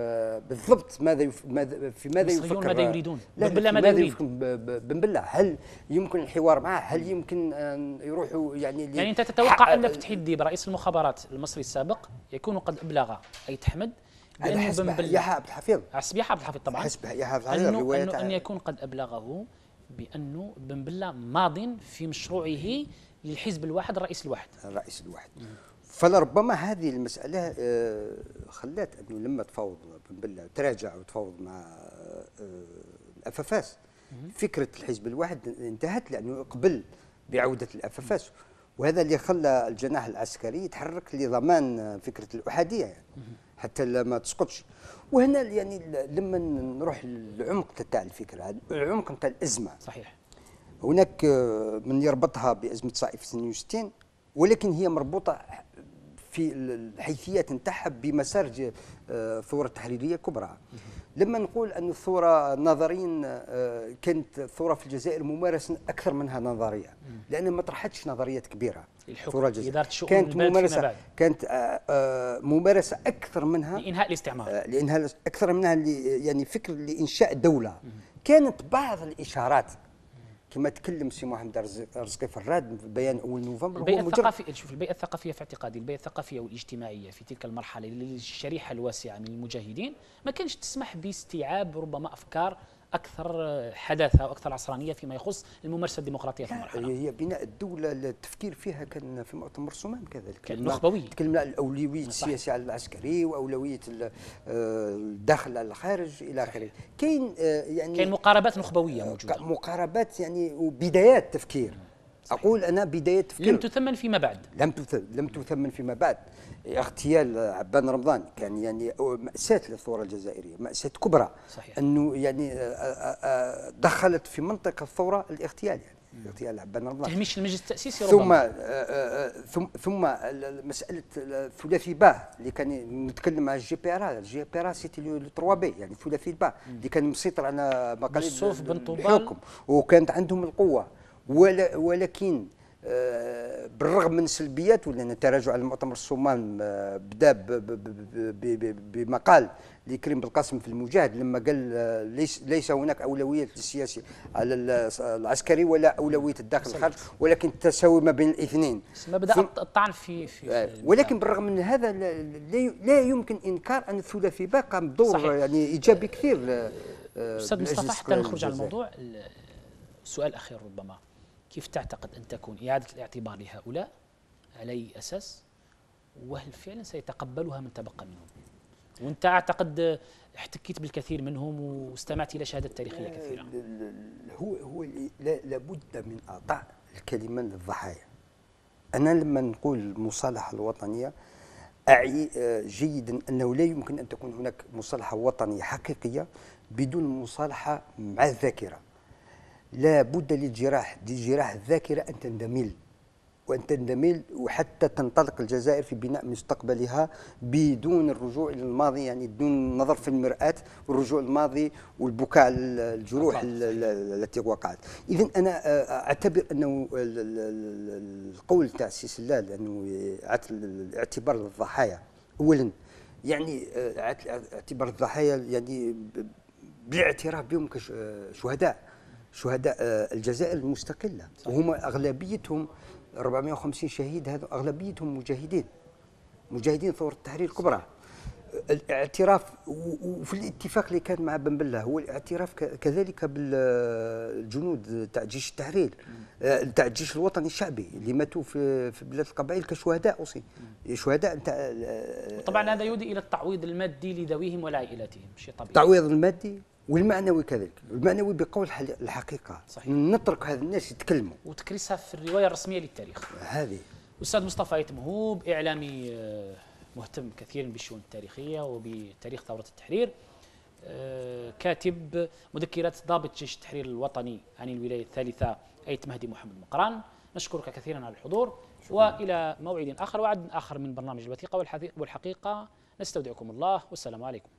بالضبط ماذا يف ماذا في ماذا يفكر ماذا يريدون لا بنبلة ماذا يريد بنبلة هل يمكن الحوار معه؟ هل يمكن يروحوا يعني يعني أنت تتوقع أن فتحي الدين رئيس المخابرات المصري السابق يكون قد أبلغ أي تحمد هذا حسب يحيى عبد الحفيظ حسب يحيى عبد الحفيظ طبعا حسب يحيى عبد الحفيظ الروايات أنه أن يكون قد أبلغه بأنه بن بلة ماض في مشروعه للحزب الواحد الرئيس الواحد الرئيس الواحد فلربما هذه المسألة آه، خلات أنه لما تفاوض بن بلة تراجع وتفاوض مع آه، الافافاس فكرة الحزب الواحد انتهت لأنه قبل بعودة الافافاس وهذا اللي خلى الجناح العسكري يتحرك لضمان فكرة الأحادية يعني. حتى لا ما تسقطش وهنا يعني لما نروح للعمق تاع الفكره العمق تاع الازمه صحيح هناك آه، من يربطها بازمه صائف 62 ولكن هي مربوطه في الحيثيات نتاعها بمسار آه، ثوره تحريريه كبرى لما نقول ان الثوره نظريا آه، كانت الثوره في الجزائر ممارسه اكثر منها نظريه لان ما طرحتش نظريات كبيره للحكم فرجز. لاداره شؤون كانت ممارسه كانت آه، آه، ممارسه اكثر منها لانهاء الاستعمار آه، لانهاء اكثر منها يعني فكر لانشاء دوله كانت بعض الاشارات كما تكلم سي محمد رزقي فراد في بيان اول نوفمبر البيئه الثقافيه شوف البيئه الثقافيه في اعتقادي البيئه الثقافيه والاجتماعيه في تلك المرحله للشريحه الواسعه من المجاهدين ما كانش تسمح باستيعاب ربما افكار اكثر حداثه واكثر عصرانيه فيما يخص الممارسه الديمقراطيه في المرحله هي بناء الدوله التفكير فيها كان في مؤتمر سمان كذلك كان نخبوي تكلمنا عن الاولويه السياسيه على العسكري واولويه آه، الداخل على الخارج الى اخره كاين آه، يعني كاين مقاربات نخبويه آه، موجوده مقاربات يعني وبدايات تفكير صحيح. اقول انا بدايه تفكير لم تثمن فيما بعد لم تثمن لم تثمن فيما بعد اغتيال عبان رمضان كان يعني مأساة للثورة الجزائرية مأساة كبرى صحيح. أنه يعني آه، آه، آه، دخلت في منطقة الثورة الاغتيال يعني اغتيال عبان رمضان تهميش المجلس التأسيسي ربما ثم ثم مسألة ثلاثي باه اللي كان نتكلم على الجي بي ار الجي بي ار سيتي لو 3 بي يعني ثلاثي با اللي كان مسيطر على مقاليد الحكم وكانت عندهم القوة ولكن بالرغم من سلبياته لان التراجع على المؤتمر الصومال آه، بدا بمقال لكريم بالقاسم في المجاهد لما قال آه، ليس ليس هناك اولويه للسياسي على العسكري ولا اولويه الداخل الخارج ولكن التساوي ما بين الاثنين ما بدا الطعن في, في آه، ولكن بالرغم من هذا لا يمكن انكار ان الثلاثي باء قام بدور يعني ايجابي كثير استاذ مصطفى حتى نخرج على الموضوع سؤال اخير ربما كيف تعتقد أن تكون إعادة الاعتبار لهؤلاء على أي أساس وهل فعلا سيتقبلها من تبقى منهم وانت اعتقد احتكيت بالكثير منهم واستمعت الى شهادات تاريخيه كثيره هو هو لابد من اعطاء الكلمه للضحايا انا لما نقول المصالحه الوطنيه اعي آه، جيدا انه لا يمكن ان تكون هناك مصالحه وطنيه حقيقيه بدون مصالحه مع الذاكره لا بد للجراح دي جراح الذاكرة أن تندمل وأن تندمل وحتى تنطلق الجزائر في بناء مستقبلها بدون الرجوع إلى الماضي يعني بدون النظر في المرآة والرجوع للماضي والبكاء الجروح التي وقعت إذا أنا آه، أعتبر أنه القول تاع السي سلال أنه الاعتبار للضحايا أولا يعني آه، اعتبار الضحايا يعني بالاعتراف بهم كشهداء آه، شهداء آه، الجزائر المستقله وهم اغلبيتهم 450 شهيد هذا اغلبيتهم مجاهدين مجاهدين ثوره التحرير الكبرى الاعتراف وفي الاتفاق اللي كان مع بن بله هو الاعتراف كذلك بالجنود تاع جيش التحرير تاع آه، الجيش الوطني الشعبي اللي ماتوا في بلاد القبائل كشهداء اوصي شهداء انت آه، طبعا هذا يودي الى التعويض المادي لذويهم ولعائلاتهم شيء طبيعي التعويض المادي والمعنوي كذلك المعنوي بقول الحقيقه صحيح. نترك هذا الناس يتكلموا وتكريسها في الروايه الرسميه للتاريخ هذه استاذ مصطفى يتمهوب اعلامي آه، مهتم كثيرا بالشؤون التاريخيه وبتاريخ ثوره التحرير آه، كاتب مذكرات ضابط جيش التحرير الوطني عن الولايه الثالثه ايت مهدي محمد مقران نشكرك كثيرا على الحضور شكرا. والى موعد اخر وعد اخر من برنامج الوثيقه والحقيقه نستودعكم الله والسلام عليكم